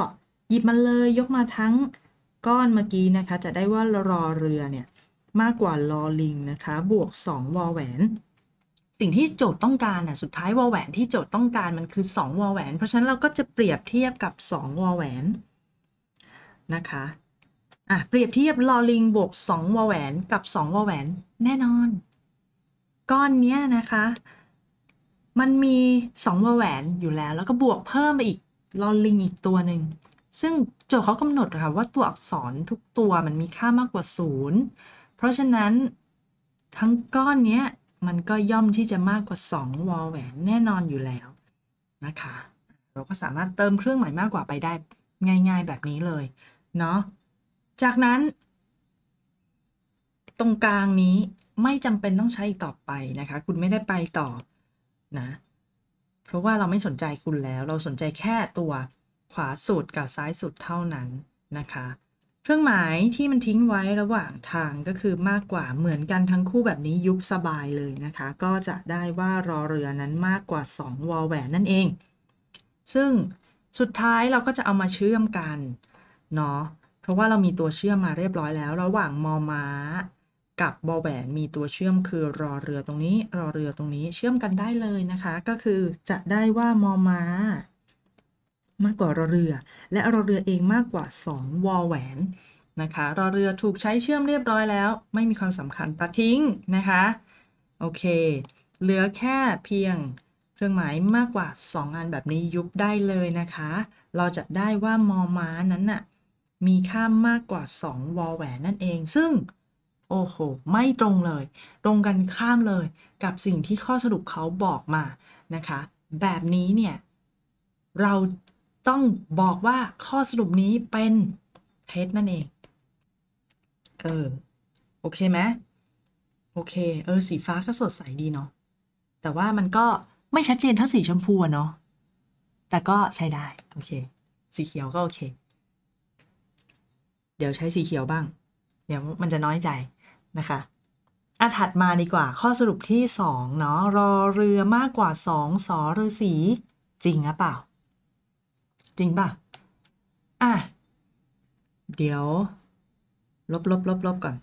หยิบมาเลยยกมาทั้งก้อนเมื่อกี้นะคะจะได้ว่ารอเรือเนี่ยมากกว่ารอลิงนะคะบวก2วอแหวนสิ่งที่โจทย์ต้องการอ่ะสุดท้ายวอแหวนที่โจทย์ต้องการมันคือ2วอแหวนเพราะฉะนั้นเราก็จะเปรียบเทียบกับ2วอแหวนนะคะอ่ะเปรียบเทียบรอลิงบวก2วอแหวนกับ2วอแหวนแน่นอน ก้อนเนี้ยนะคะ มันมี2วอแหวนอยู่แล้วแล้วก็บวกเพิ่มไปอีกลอลิงอีกตัวหนึ่งซึ่งโจทย์เขากำหนดค่ะว่าตัวอักษรทุกตัวมันมีค่ามากกว่าศูนย์เพราะฉะนั้นทั้งก้อนนี้มันก็ย่อมที่จะมากกว่า 2วอลแหวนแน่นอนอยู่แล้วนะคะเราก็สามารถเติมเครื่องหมายมากกว่าไปได้ง่าย ๆแบบนี้เลยเนาะจากนั้น ตรงกลางนี้ไม่จำเป็นต้องใช้อีกต่อไปนะคะคุณไม่ได้ไปต่อนะเพราะว่าเราไม่สนใจคุณแล้ว เราสนใจแค่ตัวขวาสุดกับซ้ายสุดเท่านั้นนะคะ เครื่องหมายที่มันทิ้งไว้ระหว่างทางก็คือมากกว่าเหมือนกันทั้งคู่แบบนี้ยุบสบายเลยนะคะ ก็จะได้ว่ารอเรือนั้นมากกว่า2วอลแหวนนั่นเอง ซึ่งสุดท้ายเราก็จะเอามาเชื่อมกันเนาะเพราะว่าเรามีตัวเชื่อมมาเรียบร้อยแล้ว ระหว่างมอม้า กับบอแหวนมีตัวเชื่อมคือ รอเรือตรงนี้ รอเรือตรงนี้เชื่อมกันได้เลยนะคะ ก็คือจะได้ว่ามอม้ามากกว่ารอเรือ และรอเรือเองมากกว่า 2 วอแหวนนะคะรอเรือถูกใช้เชื่อมเรียบร้อยแล้ว ไม่มีความสำคัญตัดทิ้งนะคะ โอเค เหลือแค่เพียงเครื่องหมายมากกว่า 2 อันแบบนี้ยุบได้เลยนะคะ เราจะได้ว่ามอม้านั้นน่ะมีค่ามากกว่า 2 วอแหวนนั่นเองซึ่งโอ้โหไม่ตรงเลย ตรงกันข้ามเลยกับสิ่งที่ข้อสรุปเขาบอกมานะคะ แบบนี้เนี่ยเราต้องบอกว่าข้อสรุปนี้เป็นเท็จนั่นเอง เออ โอเคไหมโอเค เออ สีฟ้าก็สดใสดีเนาะ แต่ว่ามันก็ไม่ชัดเจนเท่าสีชมพูเนาะ แต่ก็ใช้ได้ โอเค สีเขียวก็โอเค เดี๋ยวใช้สีเขียวบ้าง เดี๋ยวมันจะน้อยใจนะคะ อาถัดมาดีกว่าข้อสรุปที่ 2 เนาะ รอเรือมากกว่า2สอือสีจริงหรือเปล่าจริงป่ะ อ่ะ เดี๋ยวลบลบลบลบก่อน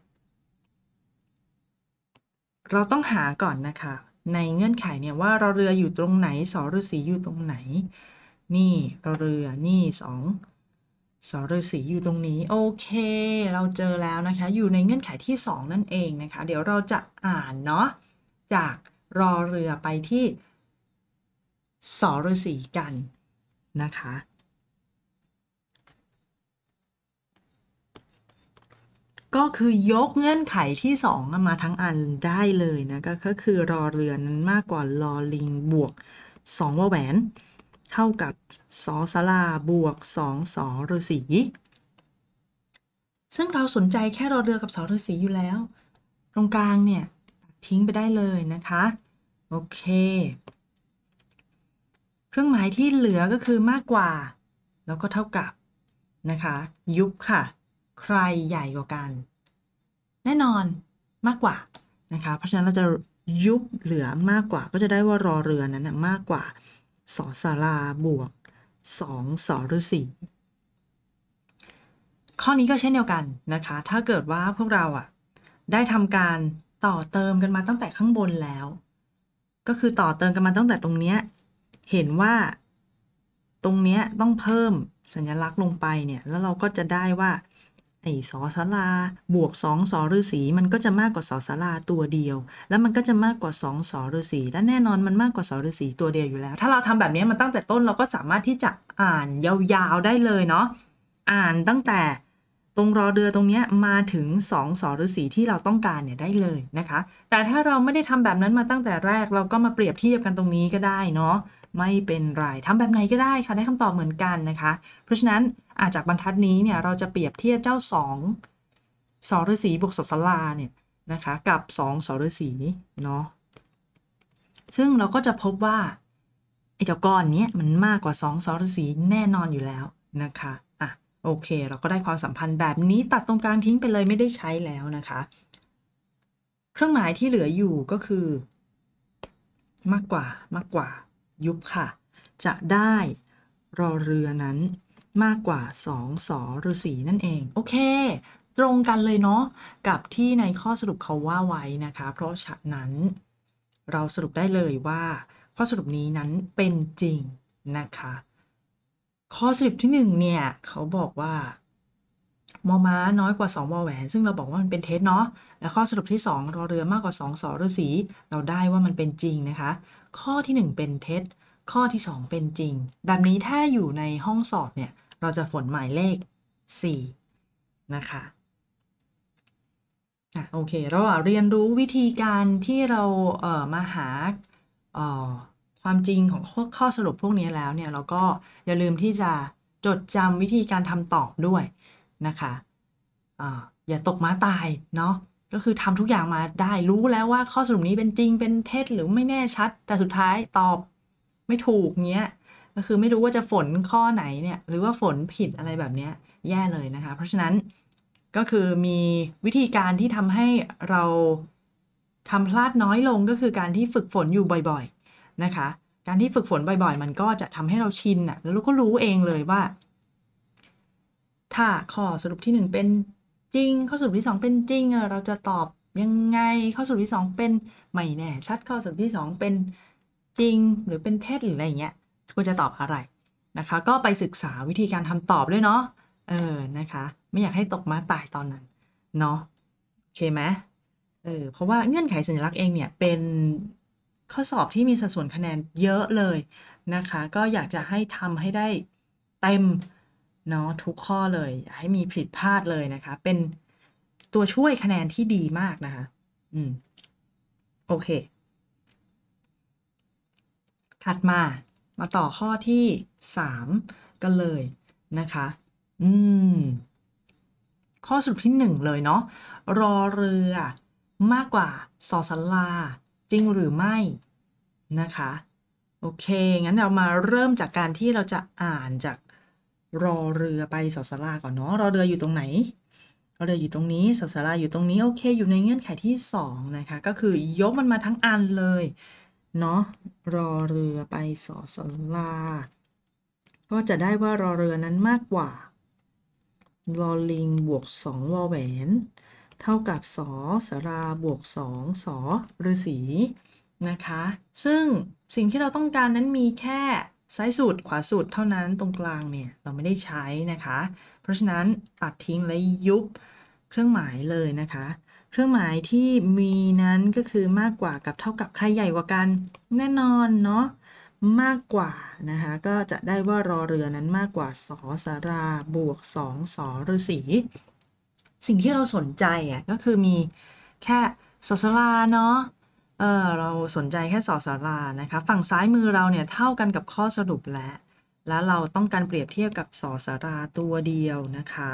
เราต้องหาก่อนนะคะ ในเงื่อนไขเนี่ยว่าเราเรืออยู่ตรงไหนสอฤาษีอยู่ตรงไหน นี่เราเรือนี่สองสอฤาษีอยู่ตรงนี้ โอเค เราเจอแล้วนะคะ อยู่ในเงื่อนไขที่ 2 นั่นเองนะคะ เดี๋ยวเราจะอ่านเนาะจากรอเรือไปที่สอฤาษีกันนะคะก็คือยกเงื่อนไขที่สองมาทั้งอันได้เลยนะก็คือรอเรือนั้นมากกว่ารอลิง บวกสองวแหวนเท่ากับสอสลาบวกสองสอฤศษีซึ่งเราสนใจแค่รอเรือกับสอฤศษีอยู่แล้ว ตรงกลางเนี่ยทิ้งไปได้เลยนะคะ โอเค เครื่องหมายที่เหลือก็คือมากกว่า แล้วก็เท่ากับนะคะ ยุบค่ะใครใหญ่กว่ากัน แน่นอนมากกว่านะคะเพราะฉะนั้นเราจะยุบเหลือ มากกว่า ก็จะได้ว่ารอเรือนั้นนะมากกว่าสอสาราบวกสองสอฤสีข้อนี้ก็เช่นเดียวกันนะคะ ถ้าเกิดว่าพวกเราอ่ะได้ทำการต่อเติมกันมาตั้งแต่ข้างบนแล้ว ก็คือต่อเติมกันมาตั้งแต่ตรงเนี้ยเห็นว่าตรงเนี้ยต้องเพิ่มสัญลักษณ์ลงไปเนี่ยแล้วเราก็จะได้ว่าไอ้สอสาราบวกสองสอฤาษีมันก็จะมากกว่าสอสาราตัวเดียว แล้วมันก็จะมากกว่าสองสอฤาษีและแน่นอนมันมากกว่าสอฤาษีตัวเดียวอยู่แล้ว ถ้าเราทำแบบนี้มันตั้งแต่ต้นเราก็สามารถที่จะอ่านยาวๆได้เลยเนาะอ่านตั้งแต่ตรงรอเดือตรงนี้มาถึง2สองสอฤาีที่เราต้องการเนี่ยได้เลยนะคะ แต่ถ้าเราไม่ได้ทำแบบนั้นมาตั้งแต่แรกเราก็มาเปรียบเทียบกันตรงนี้ก็ได้เนาะไม่เป็นไรทำแบบไหนก็ได้ค่ะได้คำตอบเหมือนกันนะคะ เพราะฉะนั้นอาจากบรรทัดนี้เนี่ยเราจะเปรียบเทียบเจ้าสองสอฤาษีบวกสสลาเนี่ยนะคะกับสองสอฤาษีเนาะซึ่งเราก็จะพบว่าไอ้เจ้าก้อนนี้มันมากกว่าสองสอฤาษีแน่นอนอยู่แล้วนะคะอ่ะโอเคเราก็ได้ความสัมพันธ์แบบนี้ตัดตรงกลางทิ้งไปเลยไม่ได้ใช้แล้วนะคะ เครื่องหมายที่เหลืออยู่ก็คือ มากกว่ามากกว่ายุบค่ะ จะได้รอเรือนั้นมากกว่า2สฤษี นั่นเอง โอเค ตรงกันเลยเนาะ กับที่ในข้อสรุปเขาว่าไว้นะคะ เพราะฉะนั้นเราสรุปได้เลยว่า ข้อสรุปนี้นั้นเป็นจริงนะคะ ข้อสรุปที่1เนี่ย เขาบอกว่า มอม้าน้อยกว่า 2วอแหวน ซึ่งเราบอกว่ามันเป็นเท็จเนาะ และข้อสรุปที่2รอเรือมากกว่า2สอฤษี เราได้ว่ามันเป็นจริงนะคะ ข้อที่ 1 เป็นเท็จ ข้อที่ 2 เป็นจริง แบบนี้ถ้าอยู่ในห้องสอบเนี่ยเราจะฝนหมายเลข 4 นะคะ โอเค เราเรียนรู้วิธีการที่เราเอ่อมาหาความจริงของข้อสรุปพวกนี้แล้วเนี่ย เราก็อย่าลืมที่จะจดจำวิธีการทำตอบด้วยนะคะออย่าตกม้าตายเนาะก็คือทำทุกอย่างมาได้รู้แล้วว่าข้อสรุปนี้เป็นจริงเป็นเท็จหรือไม่แน่ชัด แต่สุดท้ายตอบไม่ถูกเงี้ยก็คือไม่รู้ว่าจะฝนข้อไหนเนี่ยหรือว่าฝนผิดอะไรแบบนี้แย่เลยนะคะ เพราะฉะนั้นก็คือมีวิธีการที่ทำให้เราทำพลาดน้อยลงก็คือการที่ฝึกฝนอยู่บ่อยๆนะคะ การที่ฝึกฝนบ่อย ๆ มันก็จะทำให้เราชินอะแล้วเราก็รู้เองเลยว่า ถ้าข้อสรุปที่ 1 เป็นจริง ข้อสรุปที่ 2 เป็นจริง เราจะตอบยังไงข้อสรุปที่ 2 เป็นไม่แน่ชัดข้อสรุปที่ 2 เป็นจริงหรือเป็นเท็จหรืออะไรอย่างเงี้ยคุณจะตอบอะไรนะคะ ก็ไปศึกษาวิธีการทำตอบด้วยเนาะเออนะคะ ไม่อยากให้ตกมาตายตอนนั้นเนาะโอเคไหมเออเพราะว่าเงื่อนไขสัญลักษณ์เองเนี่ยเป็นข้อสอบที่มีสัดส่วนคะแนนเยอะเลยนะคะ ก็อยากจะให้ทำให้ได้เต็มเนาะทุกข้อเลยอยาให้มีผิดพลาดเลยนะคะ เป็นตัวช่วยคะแนนที่ดีมากนะคะอืมโอเค ถัดมามาต่อข้อที่ 3 กันเลยนะคะ อืม ข้อสุดที่1เลยเนาะรอเรือมากกว่าสอสลาจริงหรือไม่นะคะ โอเค งั้นเรามาเริ่มจากการที่เราจะอ่านจากรอเรือไปสอสลาก่อนเนาะรอเรืออยู่ตรงไหนรอเรืออยู่ตรงนี้สอสลาอยู่ตรงนี้ โอเค อยู่ในเงื่อนไขที่2นะคะ ก็คือยกมันมาทั้งอันเลยเนาะรอเรือไปสอสลาก็จะได้ว่ารอเรือนั้นมากกว่า รอลิง บวกสองวอแหวน เท่ากับสอสราบวกสองสอฤษีนะคะ ซึ่งสิ่งที่เราต้องการนั้นมีแค่ ซ้ายสุดขวาสุดเท่านั้นตรงกลางเนี่ย เราไม่ได้ใช้นะคะ เพราะฉะนั้นตัดทิ้ง และยุบเครื่องหมายเลยนะคะเครื่องหมายที่มีนั้นก็คือมากกว่ากับเท่ากับใครใหญ่กว่ากันแน่นอนเนาะมากกว่านะคะก็จะได้ว่ารอเรือนั้นมากกว่าสอสาราบวกสองสอฤาษีสิ่งที่เราสนใจอ่ะก็คือมีแค่สอสาราเนาะเออเราสนใจแค่สอสารานะคะ ฝั่งซ้ายมือเราเนี่ยเท่ากันกับข้อสรุปแล้วแล้วเราต้องการเปรียบเทียบกับสอสาราตัวเดียวนะคะ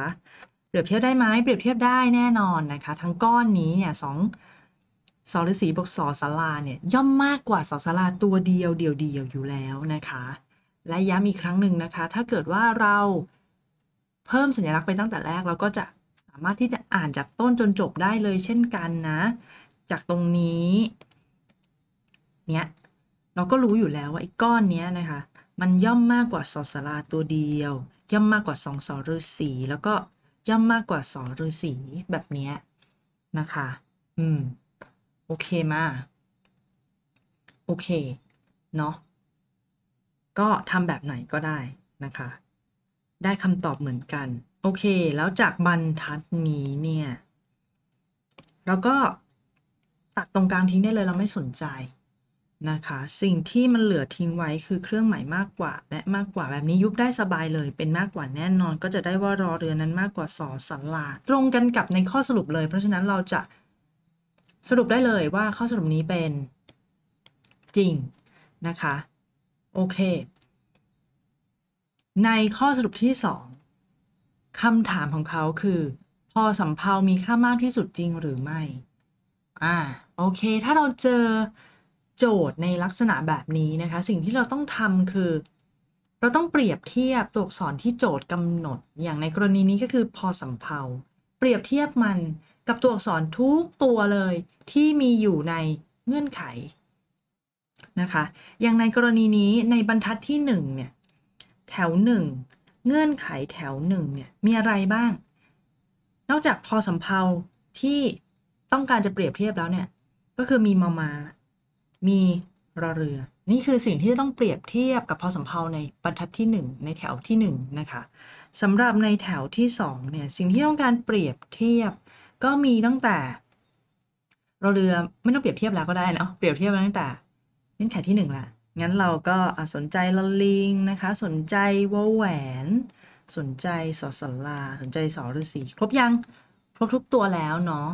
เปรียบเทียบได้ไหม เปรียบเทียบได้แน่นอนนะคะ ทั้งก้อนนี้เนี่ยสองสอฤษีบวกสอสาราเนี่ย ย่อมมากกว่าสอสาราตัวเดียวเดียวเดียวอยู่แล้วนะคะ และย้ำอีกครั้งหนึ่งนะคะ ถ้าเกิดว่าเราเพิ่มสัญลักษณ์ไปตั้งแต่แรก เราก็จะสามารถที่จะอ่านจากต้นจนจบได้เลยเช่นกันนะ จากตรงนี้ เนี่ยเราก็รู้อยู่แล้วว่าไอ้ก้อนเนี้ยนะคะ มันย่อมมากกว่าสอสาราตัวเดียว ย่อมมากกว่าสองสอฤษี แล้วก็ย่อมมากกว่าสอฤาษีแบบนี้นะคะ อืม โอเคมาโอเคเนาะ ก็ทำแบบไหนก็ได้นะคะ ได้คำตอบเหมือนกัน โอเคแล้วจากบรรทัดนี้เนี่ยเราก็ตัดตรงกลางทิ้งได้เลยเราไม่สนใจนะคะสิ่งที่มันเหลือทิ้งไว้คือเครื่องหมายมากกว่าและมากกว่าแบบนี้ยุบได้สบายเลย เป็นมากกว่าแน่นอน ก็จะได้ว่ารอเรือนั้นมากกว่าสอสลาตรงกันกับในข้อสรุปเลย เพราะฉะนั้นเราจะสรุปได้เลยว่าข้อสรุปนี้เป็น จริงนะคะโอเค ในข้อสรุปที่ 2 คำถามของเขาคือพอสำเพามีค่ามากที่สุดจริงหรือไม่อ่าโอเค ถ้าเราเจอโจทย์ในลักษณะแบบนี้นะคะ สิ่งที่เราต้องทำคือ เราต้องเปรียบเทียบตัวอักษรที่โจทย์กำหนด อย่างในกรณีนี้ก็คือพอสำเพาเปรียบเทียบมันกับตัวอักษรทุกตัวเลยที่มีอยู่ในเงื่อนไข นะคะ อย่างในกรณีนี้ในบรรทัดที่1เนี่ยแถว1เงื่อนไขแถว1เนี่ยมีอะไรบ้างนอกจากพอสำเพาที่ต้องการจะเปรียบเทียบแล้วเนี่ยก็คือมีมามามีรอเรือ นี่คือสิ่งที่จะต้องเปรียบเทียบกับพอสมเพาในบรรทัดที่ 1 ในแถวที่1นะคะสำหรับในแถวที่ 2 เนี่ย สิ่งที่ต้องการเปรียบเทียบ ก็มีตั้งแต่รอเรือไม่ต้องเปรียบเทียบแล้วก็ได้นะเปรียบเทียบตั้งแต่เงื่อนไขที่1ละ งั้นเราก็สนใจละลิงนะคะ สนใจวแหวน สนใจสอสลา สนใจสอฤาษี ครบยังครบทุกตัวแล้วเนาะ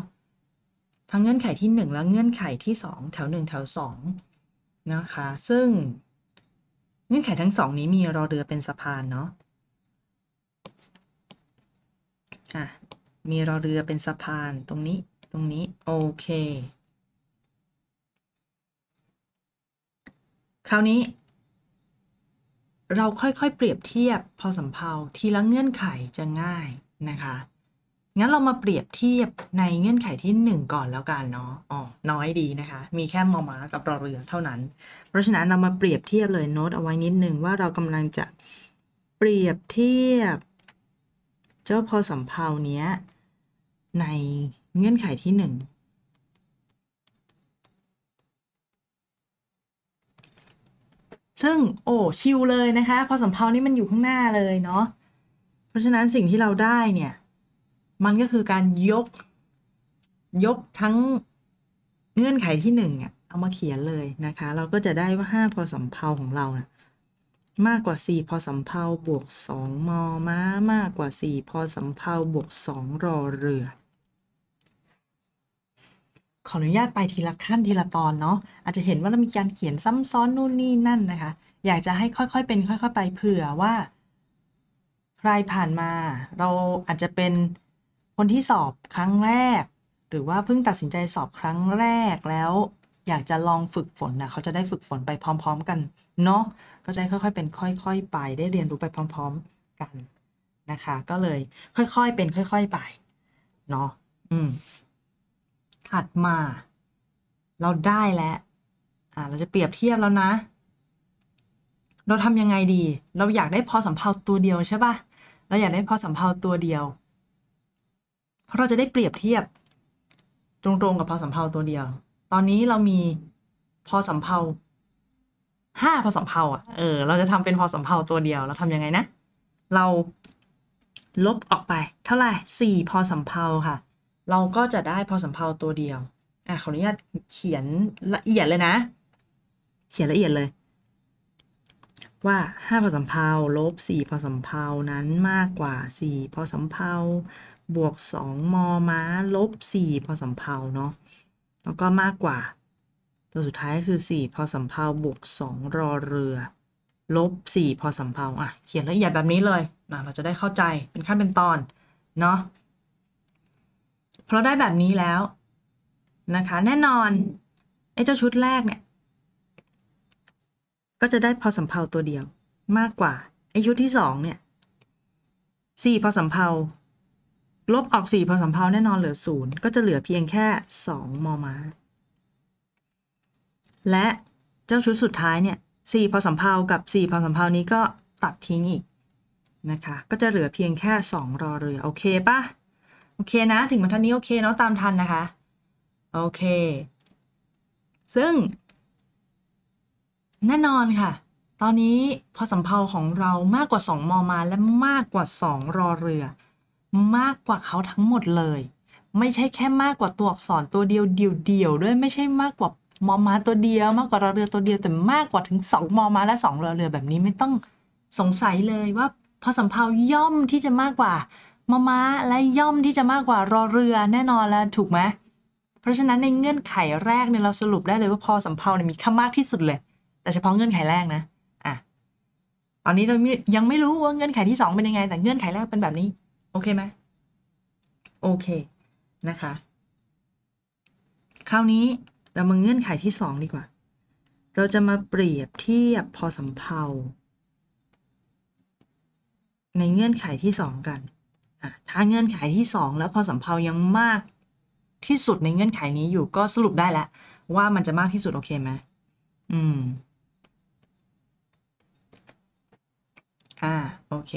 ทั้งเงื่อนไขที่1และเงื่อนไขที่2แถว1แถว2นะคะ ซึ่ง เงื่อนไขทั้งสองนี้มีรอเรือเป็นสะพานเนาะอ่ะมีรอเรือเป็นสะพานตรงนี้ตรงนี้โอเคคราวนี้ เราค่อยๆเปรียบเทียบ พอสัมเพาทีละเงื่อนไขจะง่ายนะคะงั้นเรามาเปรียบเทียบในเงื่อนไขที่ 1 ก่อนแล้วกันเนาะ อ๋อ น้อยดีนะคะ มีแค่มอม้ากับรอเรือเท่านั้น เพราะฉะนั้นเรามาเปรียบเทียบเลย โน้ตเอาไว้นิดนึงว่าเรากำลังจะเปรียบเทียบเจ้าพอสัเพาเนี้ยในเงื่อนไขที่ 1 ซึ่งโอ้ชิวเลยนะคะ พอสัเพานี้มันอยู่ข้างหน้าเลยเนาะ เพราะฉะนั้นสิ่งที่เราได้เนี่ยมันก็คือการยกยกทั้งเงื่อนไขที่หนึ่งอ่ะเอามาเขียนเลยนะคะ เราก็จะได้ว่าห้าพอสมเพาของเรานะมากกว่าสี่พอสมเพาบวกสองมอม้ามากกว่าสี่พอสมเพาบวกสองรอเรือขออนุญาตไปทีละขั้นทีละตอนเนาะอาจจะเห็นว่าเรามีการเขียนซ้ำซ้อนนู่นนี่นั่นนะคะ อยากจะให้ค่อยๆเป็นค่อย ๆไปเผื่อว่าใครผ่านมาเราอาจจะเป็นคนที่สอบครั้งแรก หรือว่าเพิ่งตัดสินใจสอบครั้งแรกแล้ว อยากจะลองฝึกฝนนะเขาจะได้ฝึกฝนไปพร้อม ๆ กันเนาะก็จะค่อย ๆ เป็นค่อย ๆ ไป ได้เรียนรู้ไปพร้อม ๆกันนะคะ ก็เลยค่อย ๆ เป็นค่อยๆไปเนาะอืมถัดมา เราได้แล้วอ่า เราจะเปรียบเทียบแล้วนะ เราทำยังไงดี เราอยากได้พอสัมเพาตัวเดียวใช่ปะ่ะเราอยากได้พอสัมเพาตัวเดียวราะเราจะได้เปรียบเทียบตรงๆกับพอสำเพาตัวเดียว ตอนนี้เรามี พอสำเพาห้าพอสำเพาอ่ะเออเราจะทำเป็นพอสำเพาตัวเดียวเราทำยังไงนะ เราลบออกไป เท่าไหร่สี่พอสำเพาค่ะ เราก็จะได้พอสำเพาตัวเดียวอ่ะขออนุญาตเขียนละเอียดเลยนะ เขียนละเอียดเลย ว่าห้าพอสำเพาลบสี่พอสำเพานั้นมากกว่าสี่พอสำเพาบวก 2 มอม้าลบ4พอสำเพาเนาะแล้วก็มากกว่า ตัวสุดท้ายคือ 4 พอสำเพาบวก 2 รอเรือ ลบ4พอสำเพาอ่ะ เขียนละเอียดแบบนี้เลย นะ เราจะได้เข้าใจ เป็นขั้นเป็นตอน เนาะเพราะได้แบบนี้แล้ว นะคะ แน่นอนไอ้เจ้าชุดแรกเนี่ย ก็จะได้พอสำเพาตัวเดียว มากกว่าไอ้ชุดที่สองเนี่ยสี่พอสำเพาลบออก 4 พอสมเพาแน่นอนเหลือ 0 ก็จะเหลือเพียงแค่ 2มอมาและเจ้าชุดสุดท้ายเนี่ย 4 พอสมเพากับ 4 พอสมเพานี้ก็ตัดทิ้งอีกนะคะก็จะเหลือเพียงแค่ 2รอเรือโอเคปะโอเคนะ ถึงบรรทัดนี้โอเคเนาะตามทันนะคะ โอเค ซึ่ง แน่นอนค่ะ ตอนนี้พอสมเพาของเรามากกว่า 2มอมาและมากกว่า 2รอเรือมากกว่าเขาทั้งหมดเลย ไม่ใช่แค่มากกว่าตัวอักษรตัวเดียวเดียวเดียวด้วยไม่ใช่มากกว่ามอมาตัวเดียว มากกว่าเรเรือตัวเดียวแต่มากกว่าถึงสองมอมาและสองเรือเรือแบบนี้ไม่ต้องสงสัยเลยว่าพอสัมภาย่อมที่จะมากกว่ามอมาและย่อมที่จะมากกว่ารอเรือแน่นอนแล้วถูกไหมเพราะฉะนั้นในเงื่อนไขแรกเนี่ยเราสรุปได้เลยว่าพอสัมภาเนี่ยมีค่ามากที่สุดเลย แต่เฉพาะเงื่อนไขแรกนะอ่ะตอนนี้เรายังไม่รู้ว่าเงื่อนไขที่ 2 เป็นยังไงแต่เงื่อนไขแรกเป็นแบบนี้โอเคไหมโอเคนะคะ คราวนี้เรามาเงื่อนไขที่สองดีกว่า เราจะมาเปรียบเทียบพอสำเพาในเงื่อนไขที่สองกันถ้าเงื่อนไขที่สองแล้วพอสำเพายังมากที่สุดในเงื่อนไขนี้อยู่ก็สรุปได้แล้วว่ามันจะมากที่สุดโอเคไหมอืมอ่าโอเค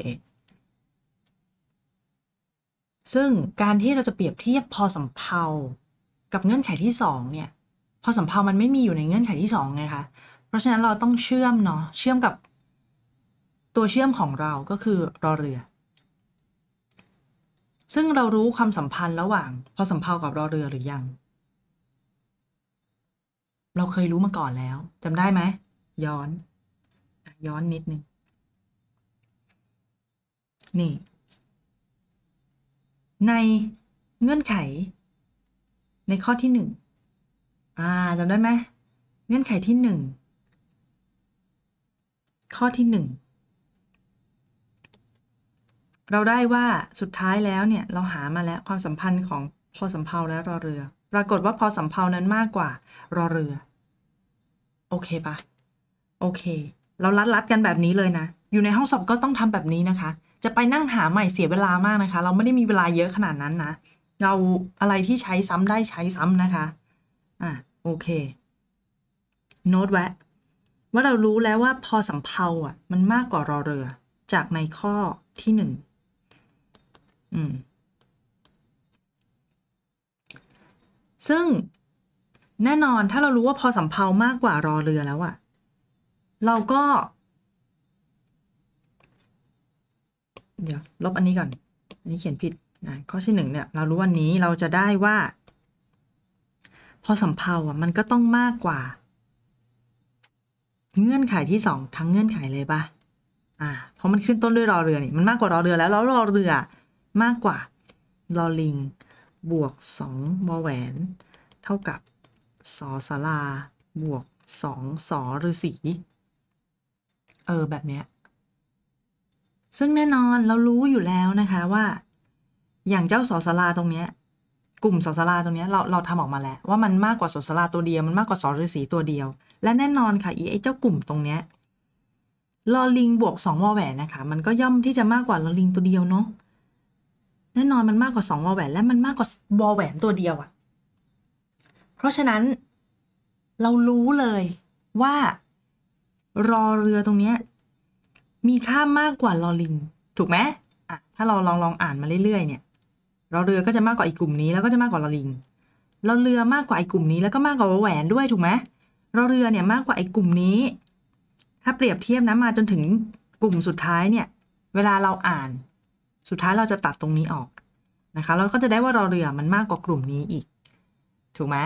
ซึ่งการที่เราจะเปรียบเทียบพอสมเพากับเงื่อนไขที่ 2 เนี่ย พอสมเพามันไม่มีอยู่ในเงื่อนไขที่2ไงคะเพราะฉะนั้นเราต้องเชื่อมเนาะเชื่อมกับ ตัวเชื่อมของเราก็คือรอเรือ ซึ่งเรารู้ความสัมพันธ์ระหว่าง พอสมเพากับรอเรือหรือยัง เราเคยรู้มาก่อนแล้วจำได้ไหมย้อน ย้อนนิดนึงนี่ในเงื่อนไข ในข้อที่หนึ่งอ่าจำได้ไหมเงื่อนไขที่หนึ่งข้อที่หนึ่งเราได้ว่าสุดท้ายแล้วเนี่ยเราหามาแล้วความสัมพันธ์ของพอสำเพาและรอเรือปรากฏว่าพอสำเพานั้นมากกว่า รอเรือ โอเคปะโอเค เราลัดลัดกันแบบนี้เลยนะ อยู่ในห้องสอบก็ต้องทำแบบนี้นะคะจะไปนั่งหาใหม่เสียเวลามากนะคะ เราไม่ได้มีเวลาเยอะขนาดนั้นนะ เราอะไรที่ใช้ซ้ำได้ใช้ซ้ำนะคะ อ่ะ โอเคโน้ตไว้ว่าเรารู้แล้วว่าพอสัมเพาอ่ะ มันมากกว่ารอเรือ จากในข้อที่หนึ่งอืม ซึ่งแน่นอนถ้าเรารู้ว่าพอสัมเพามากกว่ารอเรือแล้วอะเราก็เดี๋ยวลบอันนี้ก่อนอันนี้เขียนผิดนะข้อที่หนึ่งเนี่ย เรารู้วันนี้เราจะได้ว่า พอสัมเพาอ่ะมันก็ต้องมากกว่า เงื่อนไขที่สองทั้งเงื่อนไขเลยปะอ่าเพราะมันขึ้นต้นด้วยรอเรือนี่มันมากกว่ารอเรือแล้วแล้วรอเรือมากกว่า รอลิงบวกสองวแหวน เท่ากับสอสลาบวกสองสอฤาษีเออ แบบเนี้ยซึ่งแน่นอนเรารู้อยู่แล้วนะคะว่า อย่างเจ้าสอสลาตรงเนี้ยกลุ่มสอสลาตรงเนี้ยเราเราทำออกมาแล้ว ว่ามันมากกว่าสอสลาตัวเดียวมันมากกว่าสอฤาษีตัวเดียว และแน่นอนค่ะอีไอเจ้ากลุ่มตรงเนี้ยลอลิงบวกสองวอแหวนนะคะมันก็ย่อมที่จะมากกว่าลอลิงตัวเดียวเนาะแน่นอนมันมากกว่าสองวอแหวนและมันมากกว่าวอแหวนตัวเดียวอะ่ะ เพราะฉะนั้น เรารู้เลยว่ารอเรือตรงเนี้ยมีค่ามากกว่าลอลิง ถูกไหมอ่ะถ้าเราลองลองอ่านมาเรื่อยๆเนี่ยรอเรือก็จะมากกว่าอีกกลุ่มนี้ แล้วก็จะมากกว่าลอลิงรอเรือมากกว่าไอ้กลุ่มนี้แล้วก็มากกว่าแหวนด้วย ถูกไหมรอเรือเนี่ยมากกว่าไอ้กลุ่มนี้ ถ้าเปรียบเทียบนะ มาจนถึงกลุ่มสุดท้าย เนี่ย เวลาเราอ่าน สุดท้ายเราจะตัดตรงนี้ออกนะคะ เราก็จะได้ว่ารอเรือมันมากกว่ากลุ่มนี้อีก ถูกไหม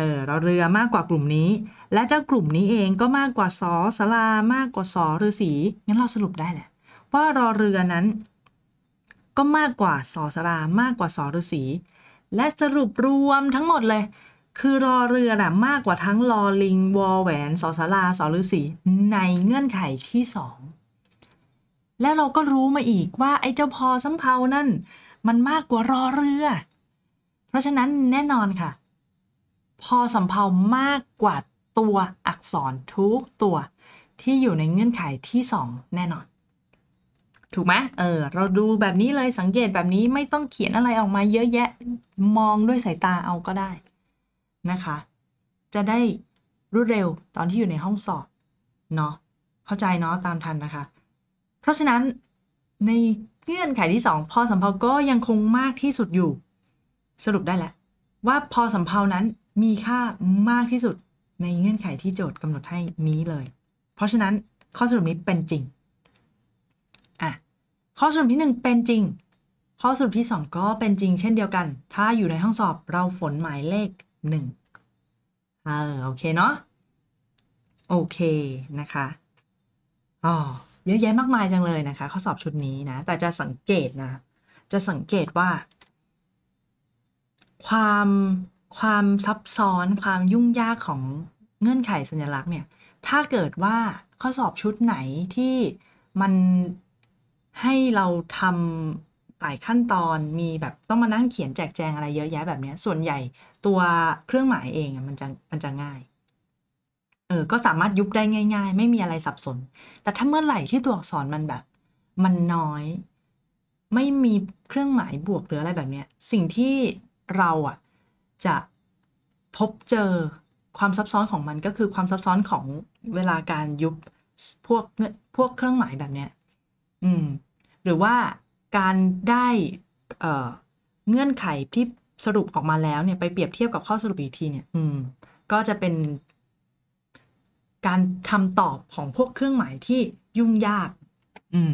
เออเราเรือมากกว่ากลุ่มนี้ และเจ้ากลุ่มนี้เองก็มากกว่าสอสลามากกว่าสอฤาษี งั้นเราสรุปได้แหละว่ารอเรือนั้น ก็มากกว่าสอสลามากกว่าสอฤาษี และสรุปรวมทั้งหมดเลย คือรอเรือนะมากกว่าทั้งรอลิงวอแหวนสอสลาสอฤาษีในเงื่อนไขที่สอง แล้วเราก็รู้มาอีกว่าไอ้เจ้าพอสำเพานั่นมันมากกว่ารอเรือ เพราะฉะนั้นแน่นอนค่ะพอสำเพามากกว่าตัวอักษรทุกตัว ที่อยู่ในเงื่อนไขที่ 2 แน่นอน ถูกไหมเออเราดูแบบนี้เลย สังเกตแบบนี้ไม่ต้องเขียนอะไรออกมาเยอะแยะมองด้วยสายตาเอาก็ได้นะคะ จะได้รวดเร็วตอนที่อยู่ในห้องสอบเนาะเข้าใจเนาะตามทันนะคะ เพราะฉะนั้นในเงื่อนไขที่ 2 พอสัมเพาก็ยังคงมากที่สุดอยู่สรุปได้แหละ ว่าพอสัมเพานั้นมีค่ามากที่สุดในเงื่อนไขที่โจทย์กำหนดให้นี้เลย เพราะฉะนั้นข้อสรุปนี้เป็นจริง อ่ะข้อสรุปที่ 1 เป็นจริง ข้อสรุปที่ 2 ก็เป็นจริง เช่นเดียวกัน ถ้าอยู่ในห้องสอบเราฝนหมายเลข1เออโอเคเนาะโอเคนะคะอ๋อเยอะแยะมากมายจังเลยนะคะ ข้อสอบชุดนี้นะ แต่จะสังเกตนะ จะสังเกตว่า ความความซับซ้อนความยุ่งยากของเงื่อนไขสัญลักษณ์เนี่ย ถ้าเกิดว่าข้อสอบชุดไหนที่ มัน ให้เราทำหลายขั้นตอนมีแบบต้องมานั่งเขียนแจกแจงอะไร เยอะแยะแบบนี้ส่วนใหญ่ตัวเครื่องหมายเองมันจะมันจะง่าย เออก็สามารถยุบได้ง่ายๆ ไม่มีอะไรสับสน แต่ถ้าเมื่อไหร่ที่ตัวอักษรมันแบบ มันน้อย ไม่มีเครื่องหมายบวกหรืออะไรแบบนี้สิ่งที่เราอะจะพบเจอความซับซ้อนของมันก็คือความซับซ้อนของเวลาการยุบพวกพวกเครื่องหมายแบบเนี้ยอืม หรือว่าการได้เเงื่อนไขที่สรุปออกมาแล้วเนี่ยไปเปรียบเทียบกับข้อสรุปอีกทีเนี่ย อืม ก็จะเป็น การทำตอบของพวกเครื่องหมายที่ยุ่งยาก อืม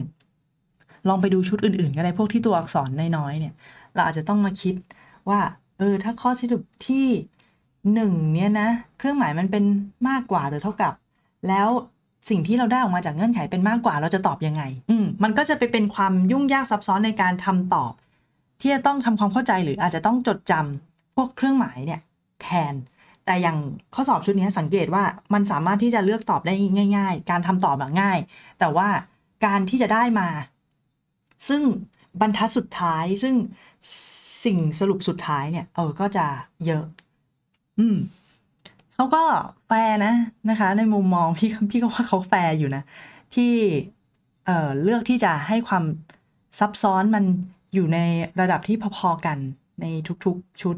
ลองไปดูชุดอื่น ๆก็ได้พวกที่ตัวอักษรน้อย ๆ เนี่ย เราอาจจะต้องมาคิดว่าเอถ้าข้อสรุปที่หนึ่งเนี่ยนะ เครื่องหมายมันเป็นมากกว่าหรือเท่ากับ แล้วสิ่งที่เราได้ออกมาจากเงื่อนไขเป็นมากกว่าเราจะตอบยังไงอืมมันก็จะไปเป็นความยุ่งยากซับซ้อนในการทำตอบ ที่จะต้องทำความเข้าใจหรืออาจจะต้องจดจำ พวกเครื่องหมายเนี่ยแทน แต่อย่างข้อสอบชุดนี้สังเกตว่ามันสามารถที่จะเลือกตอบได้ง่ายๆการทำตอบแบบง่าย แต่ว่าการที่จะได้มา ซึ่งบรรทัดสุดท้ายซึ่งสิ่งสรุปสุดท้ายเนี่ย เออก็จะเยอะ อืมเขาก็แฟนะนะคะ ในมุมมองพี่พี่ก็ว่าเขาแฟอยู่นะที่ เออเลือกที่จะให้ความซับซ้อนมันอยู่ในระดับที่พอๆกันในทุกๆชุด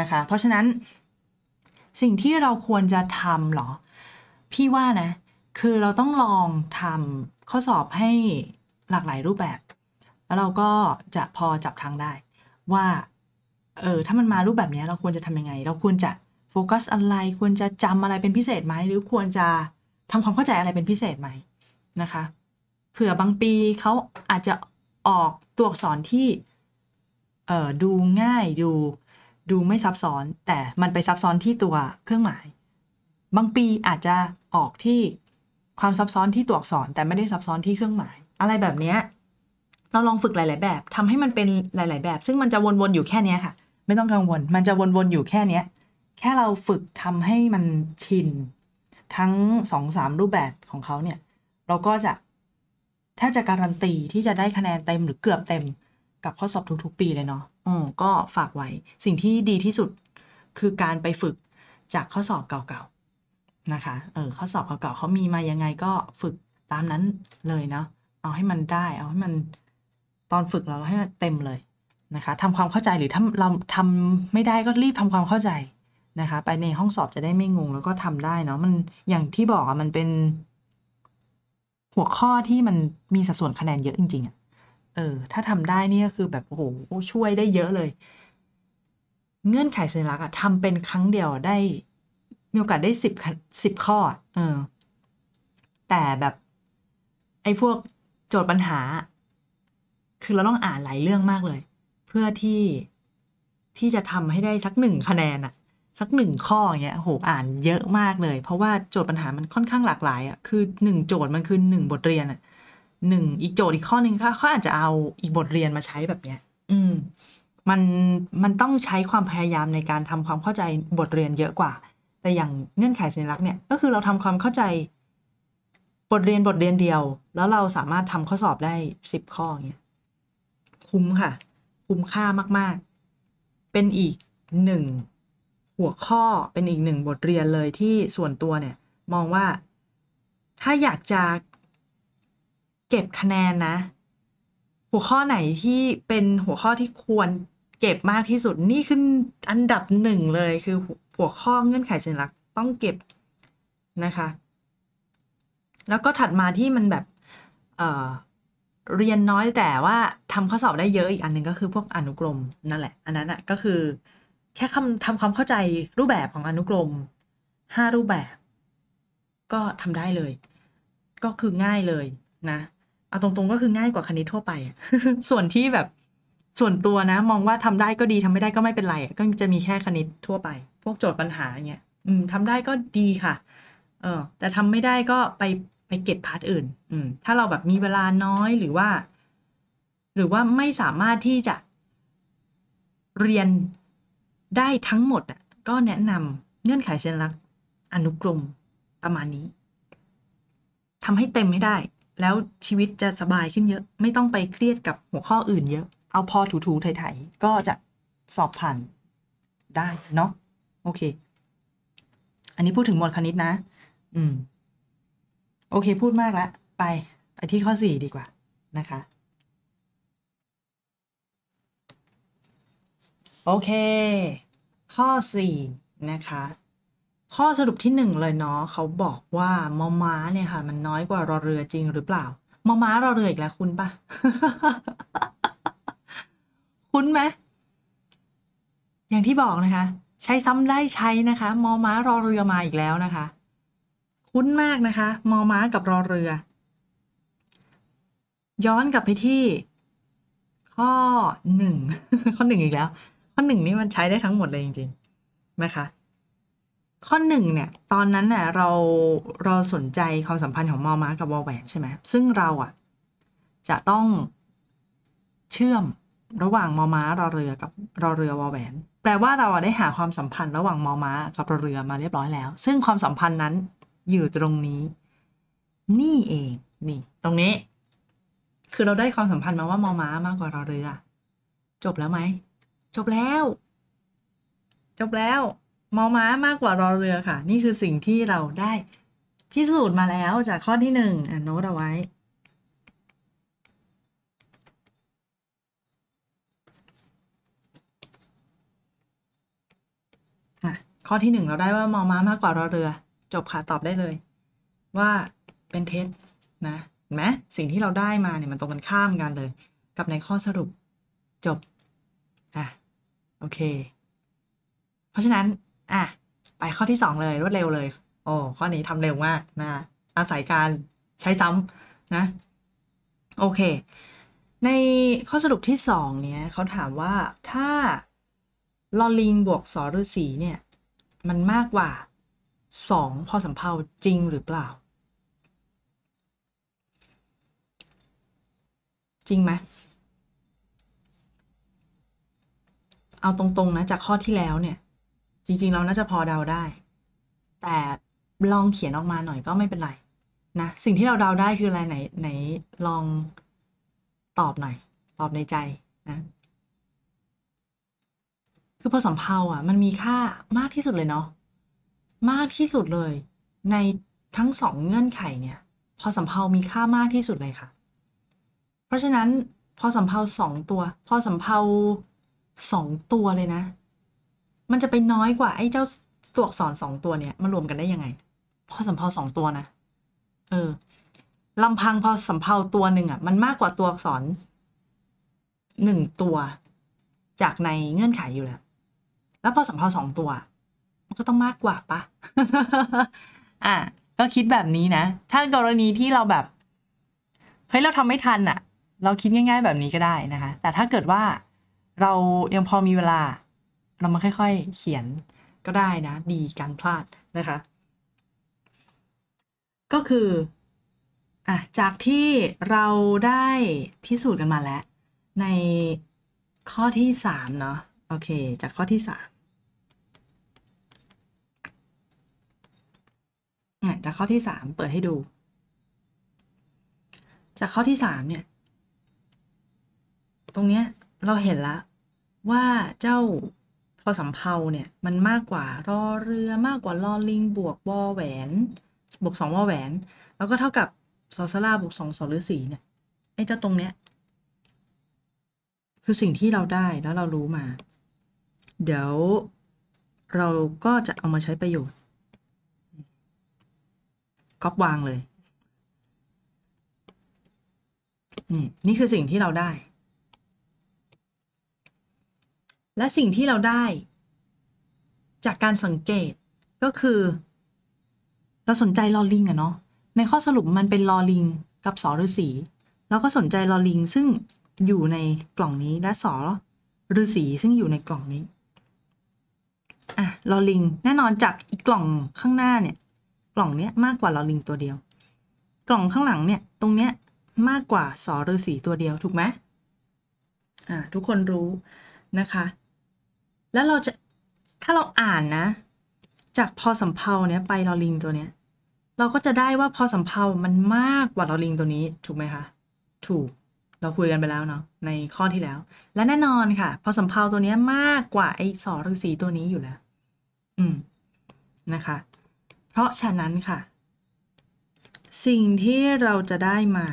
นะคะ เพราะฉะนั้น สิ่งที่เราควรจะทำหรอ พี่ว่านะ คือเราต้องลองทำข้อสอบให้หลากหลายรูปแบบ แล้วเราก็จะพอจับทางได้ว่าเออถ้ามันมารูปแบบนี้เราควรจะทำยังไง เราควรจะโฟกัสอะไรควรจะจำอะไรเป็นพิเศษไหมหรือควรจะทำความเข้าใจอะไรเป็นพิเศษไหมนะคะ เผื่อบางปีเขาอาจจะออกตัวอักษรที่เออดูง่ายดู ดูไม่ซับซ้อนแต่มันไปซับซ้อนที่ตัวเครื่องหมาย บางปีอาจจะออกที่ความซับซ้อนที่ตัวอักษรแต่ไม่ได้ซับซ้อนที่เครื่องหมาย อะไรแบบเนี้ยเราลองฝึกหลาย ๆ แบบ ทำให้มันเป็นหลาย ๆ แบบ ซึ่งมันจะวน ๆ อยู่แค่นี้ค่ะ ไม่ต้องกังวลมันจะวน ๆ อยู่แค่เนี้ย แค่เราฝึกทำให้มันชิน ทั้งสองสามรูปแบบของเขาเนี่ยเราก็จะแทบจะการันตีที่จะได้คะแนนเต็มหรือเกือบเต็ม กับข้อสอบทุก ๆ ปีเลยเนาะอือก็ฝากไว้ สิ่งที่ดีที่สุดคือการไปฝึกจากข้อสอบเก่า ๆ นะคะเออข้อสอบเก่า ๆเขามีมายังไงก็ฝึกตามนั้นเลยเนาะเอาให้มันได้เอาให้มันตอนฝึกเราให้เต็มเลยนะคะทำความเข้าใจหรือถ้าเราทำไม่ได้ก็รีบทำความเข้าใจนะคะ ไปในห้องสอบจะได้ไม่งงแล้วก็ทำได้เนาะมันอย่างที่บอกอะมันเป็น หัวข้อที่มันมีสัดส่วนคะแนนเยอะจริงๆอะเออถ้าทำได้นี่ก็คือแบบโอ้โหช่วยได้เยอะเลย เงื่อนไขสัญลักษณ์อะทำเป็นครั้งเดียวได้มีโอกาสได้สิบสิบข้อเออแต่แบบ ไอ้พวกโจทย์ปัญหาคือ เราต้องอ่านหลายเรื่องมากเลยเพื่อที่ที่จะทำให้ได้สักหนึ่งคะแนนอะสักหนึ่ง ข้อเงี้ยโหอ่านเยอะมาก เลยเพราะว่าโจทย์ปัญหามันค่อนข้างหลากหลายอะคือหนึ่งโจทย์มันคือหนึ่งบทเรียนอะหนึ่งอีก โจทย์อีก ข้อหนึ่งเขาเขาอาจจะเอาอีกบทเรียนมาใช้แบบเนี้ย อืมมันมันต้องใช้ความพยายามในการทำความเข้าใจบทเรียนเยอะกว่า แต่อย่างเงื่อนไขสัญลักษณ์เนี่ย ก็คือเราทำความเข้าใจบทเรียนบทเรียนเดียว แล้วเราสามารถทำข้อสอบได้สิบข้อเงี้ยคุ้มค่ะคุ้มค่ามาก ๆ เป็นอีกหนึ่งหัวข้อเป็นอีกหนึ่งบทเรียนเลยที่ส่วนตัวเนี่ยมองว่าถ้าอยากจะเก็บคะแนนนะ หัวข้อไหนที่เป็นหัวข้อที่ควรเก็บมากที่สุดนี่ขึ้นอันดับหนึ่งเลยคือหัวข้อเงื่อนไขสัญลักษณ์ต้องเก็บ นะคะ แล้วก็ถัดมาที่มันแบบเรียนน้อยแต่ว่าทำข้อสอบได้เยอะอีกอันนึงก็คือพวกอนุกรมนั่นแหละ อันนั้นอ่ะก็คือ แค่คำทำความเข้าใจรูปแบบของอนุกรมห้ารูปแบบ ก็ทำได้เลย ก็คือง่ายเลยนะ เอาตรงๆก็คือง่ายกว่าคณิตทั่วไปส่วนที่แบบส่วนตัวนะ มองว่าทำได้ก็ดีทำไม่ได้ก็ไม่เป็นไรก็จะมีแค่คณิตทั่วไป พวกโจทย์ปัญหาเงี้ยอืมทำได้ก็ดีค่ะเออแต่ทำไม่ได้ก็ไปไปเก็บพาร์ทอื่น อืม ถ้าเราแบบมีเวลาน้อยหรือว่า หรือว่าไม่สามารถที่จะเรียนได้ทั้งหมดอ่ะก็แนะนำเงื่อนไขชิญลัก์อนุกรมประมาณนี้ทำให้เต็มไม่ได้ แล้วชีวิตจะสบายขึ้นเยอะ ไม่ต้องไปเครียดกับหัวข้ออื่นเยอะ เอาพอถูๆไถยๆก็จะสอบผ่านได้เนาะโอเค อันนี้พูดถึงมวลคณิตนะอืมโอเคพูดมากแล้วไปไปที่ข้อ4ดีกว่านะคะ โอเค ข้อ4นะคะ ข้อสรุปที่1เลยเนาะเขาบอกว่ามอม้าเนี่ยค่ะ มันน้อยกว่ารอเรือจริงหรือเปล่ามอม้ารอเรืออีกแล้วคุณปะคุ้นไหมอย่างที่บอกนะคะใช้ซ้ำได้ใช้นะคะมอม้ารอเรือมาอีกแล้วนะคะคุ้นมากนะคะ มอม้ากับรอเรือ ย้อนกลับไปที่ ข้อหนึ่งข้อหนึ่งอีกแล้ว ข้อหนึ่งนี่มันใช้ได้ทั้งหมดเลยจริงๆนะคะ ข้อหนึ่งเนี่ย ตอนนั้นเน่ยเราเราสนใจ ความสัมพันธ์ของมอม้ากับวอแหวนใช่ไหมซึ่งเราอ่ะจะต้อง เชื่อมระหว่างมอม้ารอเรือกับรอเรือวอแหวน แปลว่าเราได้หาความสัมพันธ์ ระหว่างมอม้ากับรอเรือมาเรียบร้อยแล้ว ซึ่งความสัมพันธ์นั้นอยู่ตรงนี้ นี่เองนี่ ตรงนี้ คือเราได้ความสัมพันธ์มาว่า มอม้า มากกว่าเราเรือจบแล้วไหมจบแล้ว จบแล้ว มอม้า มากกว่ารอเรือค่ะ นี่คือสิ่งที่เราได้พิสูจน์มาแล้วจากข้อที่หนึ่งอ่นโน้ตเอาไว้ข้อที่หนึ่งเราได้ว่ามอม้ามากกว่ารอเรือจบค่ะตอบได้เลยว่าเป็นเท็จนะเห็นไหมสิ่งที่เราได้มาเนี่ยมันตรงกันข้ามกันเลย กับในข้อสรุปจบอ่ะโอเค เพราะฉะนั้นอ่ะไปข้อที่สองเลยรวดเร็วเลย โอ้ ข้อนี้ทำเร็วมากนะอาศัยการใช้ซ้ำนะ โอเค ในข้อสรุปที่สองเนี่ยเขาถามว่าถ้าลอลิงบวกสอฤาษีเนี่ย มันมากกว่าสองพอสมเภาจริงหรือเปล่า จริงไหมเอาตรงๆนะ จากข้อที่แล้วเนี่ย จริงๆเราน่าจะพอเดาได้ แต่ลองเขียนออกมาหน่อยก็ไม่เป็นไรนะสิ่งที่เราเดาได้คืออะไรไหนไหนลองตอบหน่อย ตอบในใจนะคือพอสมเภาอ่ะ มันมีค่ามากที่สุดเลยเนาะมากที่สุดเลยในทั้งสองเงื่อนไขเนี่ยพอสำเพามีค่ามากที่สุดเลยค่ะ เพราะฉะนั้น พอสำเพาสองตัวพอสำเพาสองตัวเลยนะ มันจะไปน้อยกว่า ไอ้เจ้าตัวอักษรสองตัวเนี่ยมารวมกันได้ยังไงพอสำเพาสองตัวนะ เออลำพังพอสำเพาตัวหนึ่งอ่ะ มันมากกว่าตัวอักษรหนึ่งตัว จากในเงื่อนไขอยู่แล้วแล้วพอสำเพาสองตัวมันก็ต้องมากกว่าปะอ่ะ ก็คิดแบบนี้นะ ถ้ากรณีที่เราแบบ เฮ้ย เราทำไม่ทันอะเราคิดง่ายๆ แบบนี้ก็ได้นะคะ แต่ถ้าเกิดว่าเรายังพอมีเวลา เรามาค่อย ๆ เขียนก็ได้นะ ดีการพลาดนะคะ ก็คือ อ่ะ จากที่เราได้พิสูจน์กันมาแล้ว ในข้อที่สามเนาะ โอเค จากข้อที่สามจากข้อที่สามเปิดให้ดู จากข้อที่สามเนี่ย ตรงเนี้ยเราเห็นละว่าเจ้าพอสมเพาเนี่ยมันมากกว่ารอเรือมากกว่ารอลิงบวกวอแหวน บวกสองวอแหวน แล้วก็เท่ากับสอสลาบวกสองสอหรือสีเนี่ยไอ้เจ้าตรงเนี้ยคือสิ่งที่เราได้แล้วเรารู้มา เดี๋ยว เราก็จะเอามาใช้ประโยชน์ก๊อปวางเลย นี่นี่คือสิ่งที่เราได้ และสิ่งที่เราได้ จากการสังเกตก็คือ เราสนใจลอลิงอะเนาะ ในข้อสรุปมันเป็นลอลิง กับสอฤาษีเราก็สนใจลอลิง ซึ่งอยู่ในกล่องนี้ และสอฤาษีซึ่งอยู่ในกล่องนี้ อ่ะลอลิง แน่นอนจากอีกกล่องข้างหน้าเนี่ยกล่องเนี้ยมากกว่าลอลิงตัวเดียว กล่องข้างหลังเนี่ย ตรงเนี้ย มากกว่าสอฤาษีตัวเดียวถูกไหม อ่า ทุกคนรู้นะคะ แล้วเราจะถ้าเราอ่านนะ จากพอสัมเพาเนี้ยไปลอลิงตัวเนี้ย เราก็จะได้ว่าพอสัมเพามันมากกว่าลอลิงตัวนี้ ถูกไหมคะ ถูก เราคุยกันไปแล้วเนาะในข้อที่แล้ว และแน่นอนค่ะพอสัมเพาตัวเนี้ยมากกว่าไอ้สอฤาษีตัวนี้อยู่แล้ว อืมนะคะเพราะฉะนั้นค่ะสิ่งที่เราจะได้มา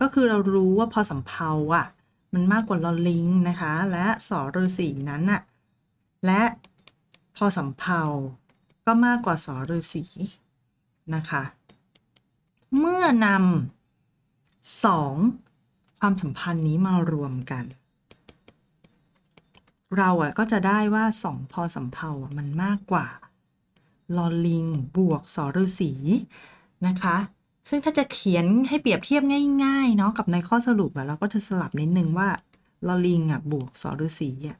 ก็คือเรารู้ว่าพอสัมเพาอ่ะมันมากกว่าลอลิงนะคะและสอฤอสีนั้นอ่ะและพอสัมเพาก็มากกว่าสอฤอสีนะคะเมื่อนำสองความสัมพันธ์นี้มารวมกัน เราอ่ะก็จะได้ว่าสองพอสัมเพาอ่ะมันมากกว่าลอลิงบวกสอฤษีนะคะ ซึ่งถ้าจะเขียนให้เปรียบเทียบง่ายๆเนาะกับในข้อสรุปอะเราก็จะสลับนิดนึงว่าลอลิงอะบวกสอฤษีอะ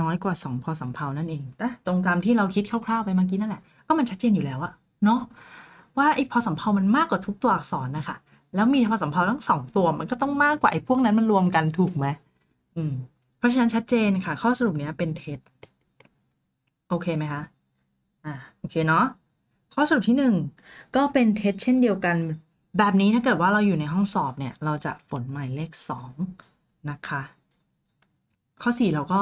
น้อยกว่า2พอสมเพานั่นเองแต่ตรงตามที่เราคิดคร่าว ๆ ไปเมื่อกี้นั่นแหละ ก็มันชัดเจนอยู่แล้วอะเนาะว่าไอ้พอสมเพามันมากกว่าทุกตัวอักษรนะคะ แล้วมีพอสมเพาทั้งสองตัว มันก็ต้องมากกว่าไอ้พวกนั้นมันรวมกันถูกไหมอืม เพราะฉะนั้นชัดเจนค่ะ ข้อสรุปเนี้ยเป็นเท็จโอเคไหมคะโอเคเนาะข้อสรุปที่ 1 ก็เป็นเทสเช่นเดียวกัน แบบนี้ถ้าเกิดว่าเราอยู่ในห้องสอบเนี่ย เราจะฝนหมายเลข 2 นะคะ ข้อ 4 เราก็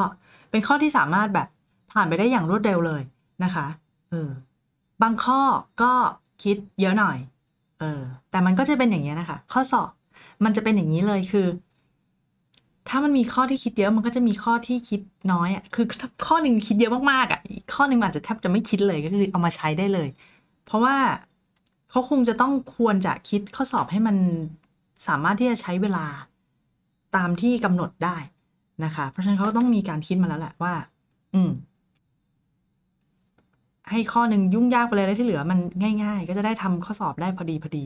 เป็นข้อที่สามารถแบบผ่านไปได้อย่างรวดเร็วเลยนะคะเออบางข้อก็คิดเยอะหน่อยเออแต่มันก็จะเป็นอย่างนี้นะคะ ข้อสอบมันจะเป็นอย่างนี้เลยคือถ้ามันมีข้อที่คิดเยอะมันก็จะมีข้อที่คิดน้อยอ่ะคือข้อหนึ่งคิดเยอะมากๆอ่ะข้อหนึ่งอาจจะแทบจะไม่คิดเลยก็คือเอามาใช้ได้เลย เพราะว่าเขาคงจะต้องควรจะคิดข้อสอบให้มันสามารถที่จะใช้เวลาตามที่กำหนดได้นะคะ เพราะฉะนั้นเขาต้องมีการคิดมาแล้วแหละว่า อืม ให้ข้อหนึ่งยุ่งยากไปเลยแล้วที่เหลือมันง่าย ๆ ก็จะได้ทำข้อสอบได้พอดีพอดี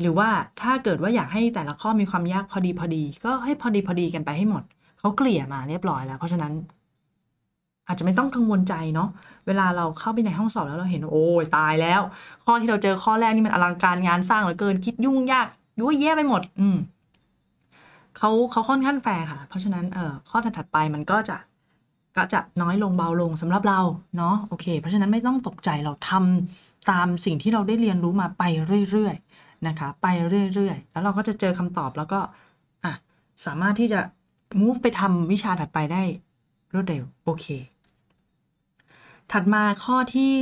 หรือว่าถ้าเกิดว่าอยากให้แต่ละข้อมีความยากพอดีพอดี ก็ให้พอดีพอดีกันไปให้หมด เขาเกลี่ยมาเรียบร้อยแล้ว เพราะฉะนั้น อาจจะไม่ต้องกังวลใจเนาะเวลาเราเข้าไปในห้องสอบแล้วเราเห็นโอ้ยตายแล้ว ข้อที่เราเจอข้อแรกนี่มันอลังการงานสร้างเหลือเกินคิดยุ่งยากยุ่ยแย่ไปหมด อืมเขาเขาค่อนข้างแฟร์ค่ะ เพราะฉะนั้นเอ่อข้อถัดไปมันก็จะก็จะน้อยลงเบาลงสำหรับเราเนาะโอเคเพราะฉะนั้นไม่ต้องตกใจเราทำตามสิ่งที่เราได้เรียนรู้มาไปเรื่อยนะคะไปเรื่อยๆ แล้วเราก็จะเจอคำตอบแล้วก็อ่ะสามารถที่จะ move ไปทำวิชาถัดไปได้รวดเร็ว โอเค ถัดมาข้อที่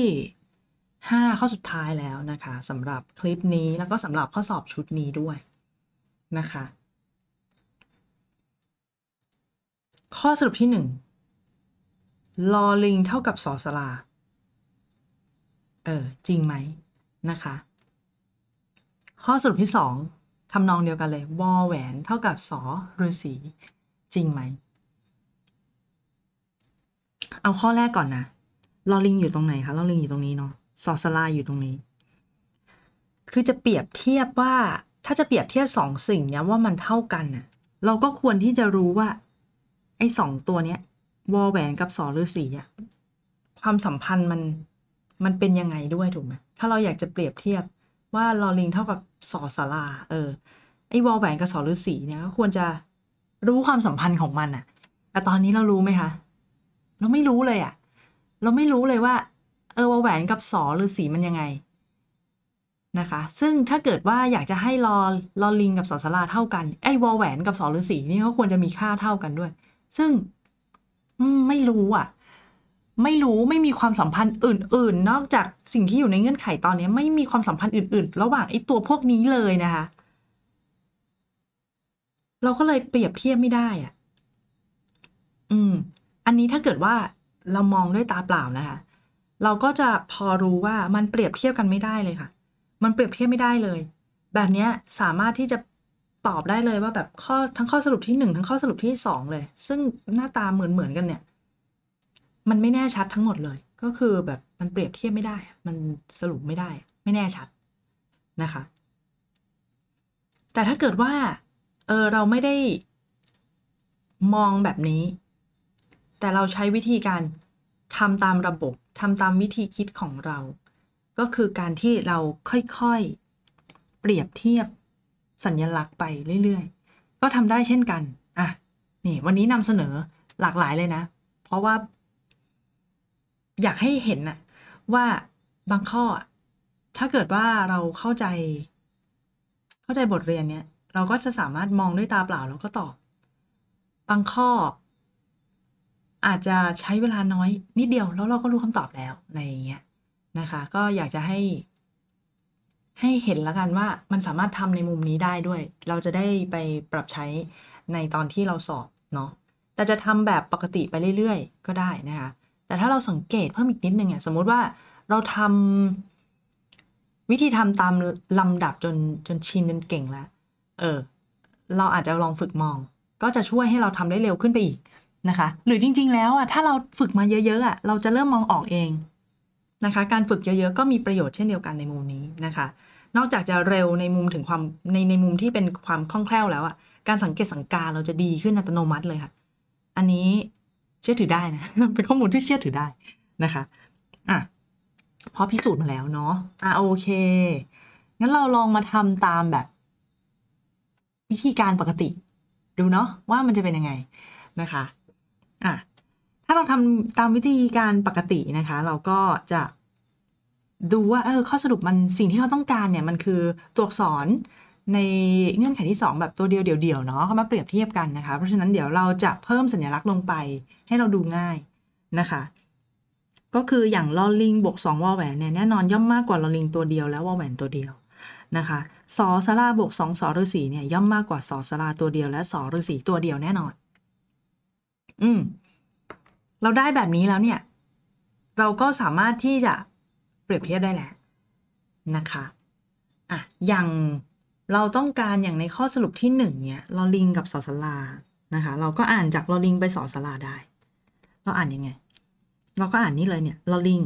5 ข้อสุดท้ายแล้วนะคะสำหรับคลิปนี้แล้วก็สำหรับข้อสอบชุดนี้ด้วยนะคะ ข้อสรุปที่1ลอลิงเท่ากับสอสลาเออจริงไหมนะคะข้อสรุปที่2ทำนองเดียวกันเลยวอแหวนเท่ากับสอฤาษีจริงไหม เอาข้อแรก ก่อนนะลอลิงอยู่ตรงไหนคะลอลิงอยู่ตรงนี้เนาะสอสลาอยู่ตรงนี้ คือจะเปรียบเทียบว่าถ้าจะเปรียบเทียบสองสิ่งเนี้ยว่ามันเท่ากันน่ะเราก็ควรที่จะรู้ว่า ไอ้สองตัวเนี้ยวอแหวนกับสอฤาษีอะความสัมพันธ์มันมันเป็นยังไงด้วยถูกไหมถ้าเราอยากจะเปรียบเทียบว่าลอลิงเท่ากับสอสารา เออ ไอ้วอลแหวนกับสอฤศษีเนี่ย ควรจะรู้ความสัมพันธ์ของมันอะแต่ตอนนี้เรารู้ไหมคะ เราไม่รู้เลยอะเราไม่รู้เลยว่า เออวอลแหวนกับสอฤศษีมันยังไง นะคะ ซึ่งถ้าเกิดว่าอยากจะให้ลอลอลิงกับสอสาราเท่ากัน ไอ้วอลแหวนกับสอฤศษีนี่ก็ควรจะมีค่าเท่ากันด้วย ซึ่งไม่รู้อะไม่รู้ไม่มีความสัมพันธ์อื่น ๆ นอกจากสิ่งที่อยู่ในเงื่อนไขตอนนี้ ไม่มีความสัมพันธ์อื่น ๆ ระหว่างไอ้ตัวพวกนี้เลยนะคะ เราก็เลยเปรียบเทียบไม่ได้อ่ะ อืม อันนี้ถ้าเกิดว่าเรามองด้วยตาเปล่านะคะเราก็จะพอรู้ว่ามันเปรียบเทียบกันไม่ได้เลยค่ะ มันเปรียบเทียบไม่ได้เลย แบบนี้สามารถที่จะตอบได้เลยว่าแบบข้อทั้งข้อสรุปที่หนึ่งทั้งข้อสรุปที่สองเลย ซึ่งหน้าตาเหมือนเหมือนกันเนี่ยมันไม่แน่ชัดทั้งหมดเลยก็คือแบบมันเปรียบเทียบไม่ได้ มันสรุปไม่ได้ไม่แน่ชัดนะคะ แต่ถ้าเกิดว่าเออเราไม่ได้ มองแบบนี้ แต่เราใช้วิธีการทำตามระบบทำตามวิธีคิดของเรา ก็คือการที่เราค่อยๆ เปรียบเทียบสัญญลักษณ์ไปเรื่อยๆ ก็ทำได้เช่นกันอ่ะ นี่ วันนี้นำเสนอหลากหลายเลยนะ เพราะว่าอยากให้เห็นน่ะว่าบางข้อ ถ้าเกิดว่าเราเข้าใจ เข้าใจบทเรียนเนี้ย เราก็จะสามารถมองด้วยตาเปล่าแล้วก็ตอบบางข้อ อาจจะใช้เวลาน้อยนิดเดียวแล้วเราก็รู้คำตอบแล้วอะไรอย่างเงี้ยนะคะ ก็อยากจะให้ ให้เห็นแล้วกันว่ามันสามารถทำในมุมนี้ได้ด้วย เราจะได้ไปปรับใช้ในตอนที่เราสอบเนาะแต่จะทำแบบปกติไปเรื่อยๆ ก็ได้นะคะแต่ถ้าเราสังเกตเพิ่มอีกนิดนึงอ่ะสมมุติว่าเราทำ วิธีทำตามลำดับจนจนชินจนเก่งแล้วเออเราอาจจะลองฝึกมองก็จะช่วยให้เราทำได้เร็วขึ้นไปอีกนะคะ หรือจริงๆแล้วอ่ะถ้าเราฝึกมาเยอะๆอ่ะ เราจะเริ่มมองออกเองนะคะ การฝึกเยอะๆก็มีประโยชน์เช่นเดียวกันในมุมนี้นะคะ นอกจากจะเร็วในมุมถึงความในในมุมที่เป็นความคล่องแคล่วแล้วอ่ะการสังเกตสังการเราจะดีขึ้นอัตโนมัติเลยค่ะ อันนี้เชื่อถือได้นะ เป็นข้อมูลที่เชื่อถือได้นะคะ อ่ะพอพิสูจน์มาแล้วเนาะ อ่ะโอเค งั้นเราลองมาทำตามแบบวิธีการปกติ ดูเนาะว่ามันจะเป็นยังไงนะคะ อ่ะ ถ้าเราทำตามวิธีการปกตินะคะ เราก็จะดูว่าเออข้อสรุปมันสิ่งที่เขาต้องการเนี่ยมันคือตัวอักษรในเงื่อนไขที่2แบบตัวเดียวเดี่ยวๆเนาะเขามาเปรียบเทียบกันนะคะ เพราะฉะนั้นเดี๋ยวเราจะเพิ่มสัญลักษณ์ลงไปให้เราดูง่ายนะคะ ก็คืออย่างลอลิง บวก2วอลแหวนเนี่ยแน่นอน ย่อมมากกว่าลอลิงตัวเดียวแล้ววอแหวนตัวเดียวนะคะ สอสลาบวก2สอฤาษีเนี่ย ย่อมมากกว่าสอสลาตัวเดียวและสอฤาษีตัวเดียว แน่นอน อืมเราได้แบบนี้แล้วเนี่ย เราก็สามารถที่จะเปรียบเทียบได้แหละนะคะ อ่ะ อย่างเราต้องการอย่างในข้อสรุปที่ 1 เนี่ยลอลิงกับสอสลานะคะ เราก็อ่านจากลอลิง ไปสอสลาได้ เราอ่านยังไง เราก็อ่านนี้เลยเนี่ยลอลิง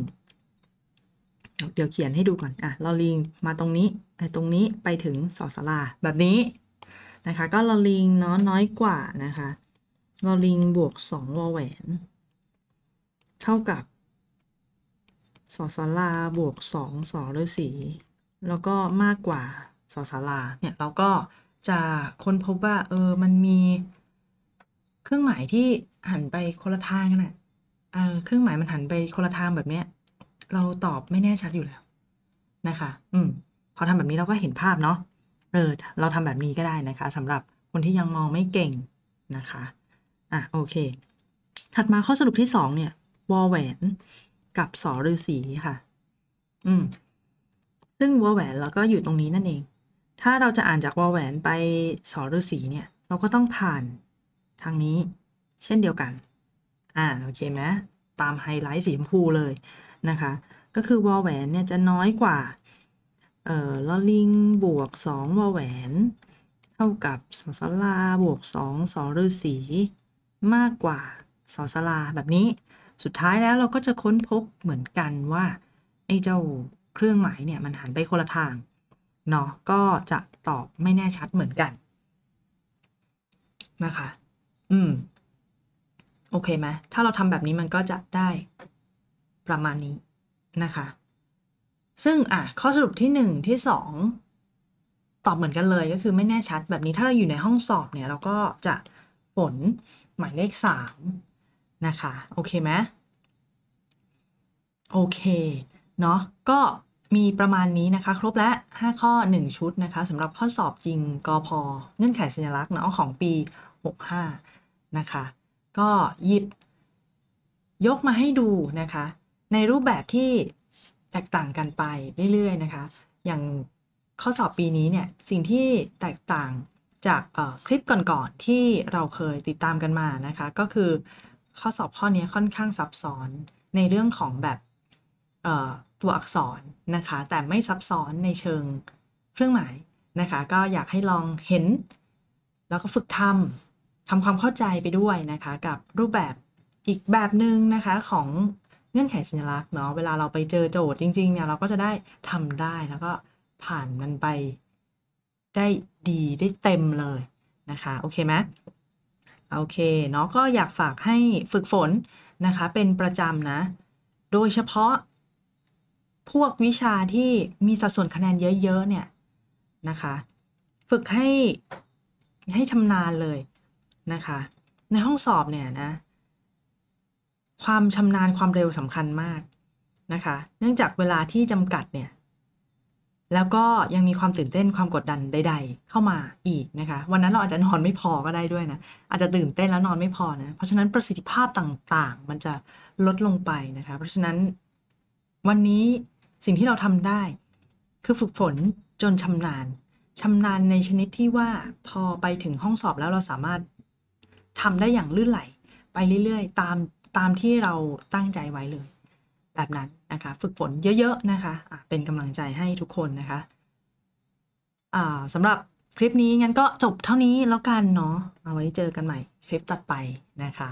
เดี๋ยวเขียนให้ดูก่อน อ่ะลอลิงมาตรงนี้ไ้ตรงนี้ไปถึงสอสลาแบบนี้ นะคะ ก็ลอลิงเนาะน้อยกว่านะคะลอลิงบวก2วอแหวน เท่ากับสอสลาบวก2สอฤาษีแล้วก็มากกว่าสอสาราเนี่ย เราก็จะค้นพบว่า เออมันมี เครื่องหมายที่หันไปคนละทางกันอ่ะเออเครื่องหมายมันหันไปคนละทางแบบเนี้ย เราตอบไม่แน่ชัดอยู่แล้ว นะคะ อืมพอทำแบบนี้เราก็เห็นภาพเนาะเออเราทำแบบนี้ก็ได้นะคะ สำหรับคนที่ยังมองไม่เก่งนะคะ อ่ะโอเค ถัดมาข้อสรุปที่สองเนี่ยวอแหวนกับสอฤาษีค่ะอืมซึ่งวอแหวนเราก็อยู่ตรงนี้นั่นเองถ้าเราจะอ่านจากวอแหวนไปสอฤษีเนี่ย เราก็ต้องผ่านทางนี้เช่นเดียวกัน อ่าโอเคไหมตามไฮไลท์สีชมพูเลยนะคะ ก็คือวอแหวนเนี่ย จะน้อยกว่า เอ่อลอลิงบวก2วอแหวน เท่ากับสอสลาบวก2สอฤษีมากกว่าสอสลาแบบนี้ สุดท้ายแล้วเราก็จะค้นพบเหมือนกันว่าไอ้เจ้า เครื่องหมายเนี่ยมันหันไปคนละทางเนาะก็จะตอบไม่แน่ชัดเหมือนกันนะคะ อืมโอเคไหมถ้าเราทำแบบนี้มันก็จะได้ประมาณนี้นะคะ ซึ่งอ่ะข้อสรุปที่หนึ่งที่สองตอบเหมือนกันเลยก็คือไม่แน่ชัดแบบนี้ถ้าเราอยู่ในห้องสอบเนี่ยเราก็จะผลหมายเลขสามนะคะโอเคไหมโอเคเนาะก็มีประมาณนี้นะคะครบและ 5 ข้อ 1 ชุดนะคะสำหรับข้อสอบจริงกอพอเงื่อนไขสัญลักษณ์เนาะของปี65นะคะก็หยิบยกมาให้ดูนะคะในรูปแบบที่แตกต่างกันไปเรื่อยๆนะคะอย่างข้อสอบปีนี้เนี่ยสิ่งที่แตกต่างจากคลิปก่อนๆที่เราเคยติดตามกันมานะคะก็คือข้อสอบข้อนี้ค่อนข้างซับซ้อนในเรื่องของแบบตัวอักษรนะคะแต่ไม่ซับซ้อนในเชิงเครื่องหมายนะคะก็อยากให้ลองเห็น แล้วก็ฝึกทำทำความเข้าใจไปด้วยนะคะกับรูปแบบอีกแบบหนึ่งนะคะของเงื่อนไขสัญลักษณ์เนาะเวลาเราไปเจอโจทย์จริง ๆ เนี่ย เราก็จะได้ทำได้แล้วก็ผ่านมันไป ได้ดีได้เต็มเลย นะคะ โอเคไหมโอเคเนาะก็อยากฝากให้ฝึกฝนนะคะเป็นประจำนะ โดยเฉพาะพวกวิชาที่มีสัดส่วนคะแนนเยอะๆเนี่ยนะคะฝึกให้ให้ชำนาญเลยนะคะในห้องสอบเนี่ยนะความชำนาญความเร็วสำคัญมากนะคะเนื่องจากเวลาที่จำกัดเนี่ยแล้วก็ยังมีความตื่นเต้นความกดดันใดๆ เข้ามาอีกนะคะวันนั้นเราอาจจะนอนไม่พอก็ได้ด้วยนะอาจจะตื่นเต้นแล้วนอนไม่พอนะเพราะฉะนั้นประสิทธิภาพต่าง ๆ มันจะลดลงไปนะคะเพราะฉะนั้นวันนี้สิ่งที่เราทำได้ คือฝึกฝนจนชำนาญชำนาญในชนิดที่ว่าพอไปถึงห้องสอบแล้วเราสามารถทำได้อย่างลื่นไหลไปเรื่อยๆตามตามที่เราตั้งใจไว้เลย แบบนั้นนะคะ ฝึกฝนเยอะๆนะคะะเป็นกำลังใจให้ทุกคนนะคะะสำหรับคลิปนี้งั้นก็จบเท่านี้แล้วกันเนาะเอาไว้เจอกันใหม่ คลิปตัดไปนะคะ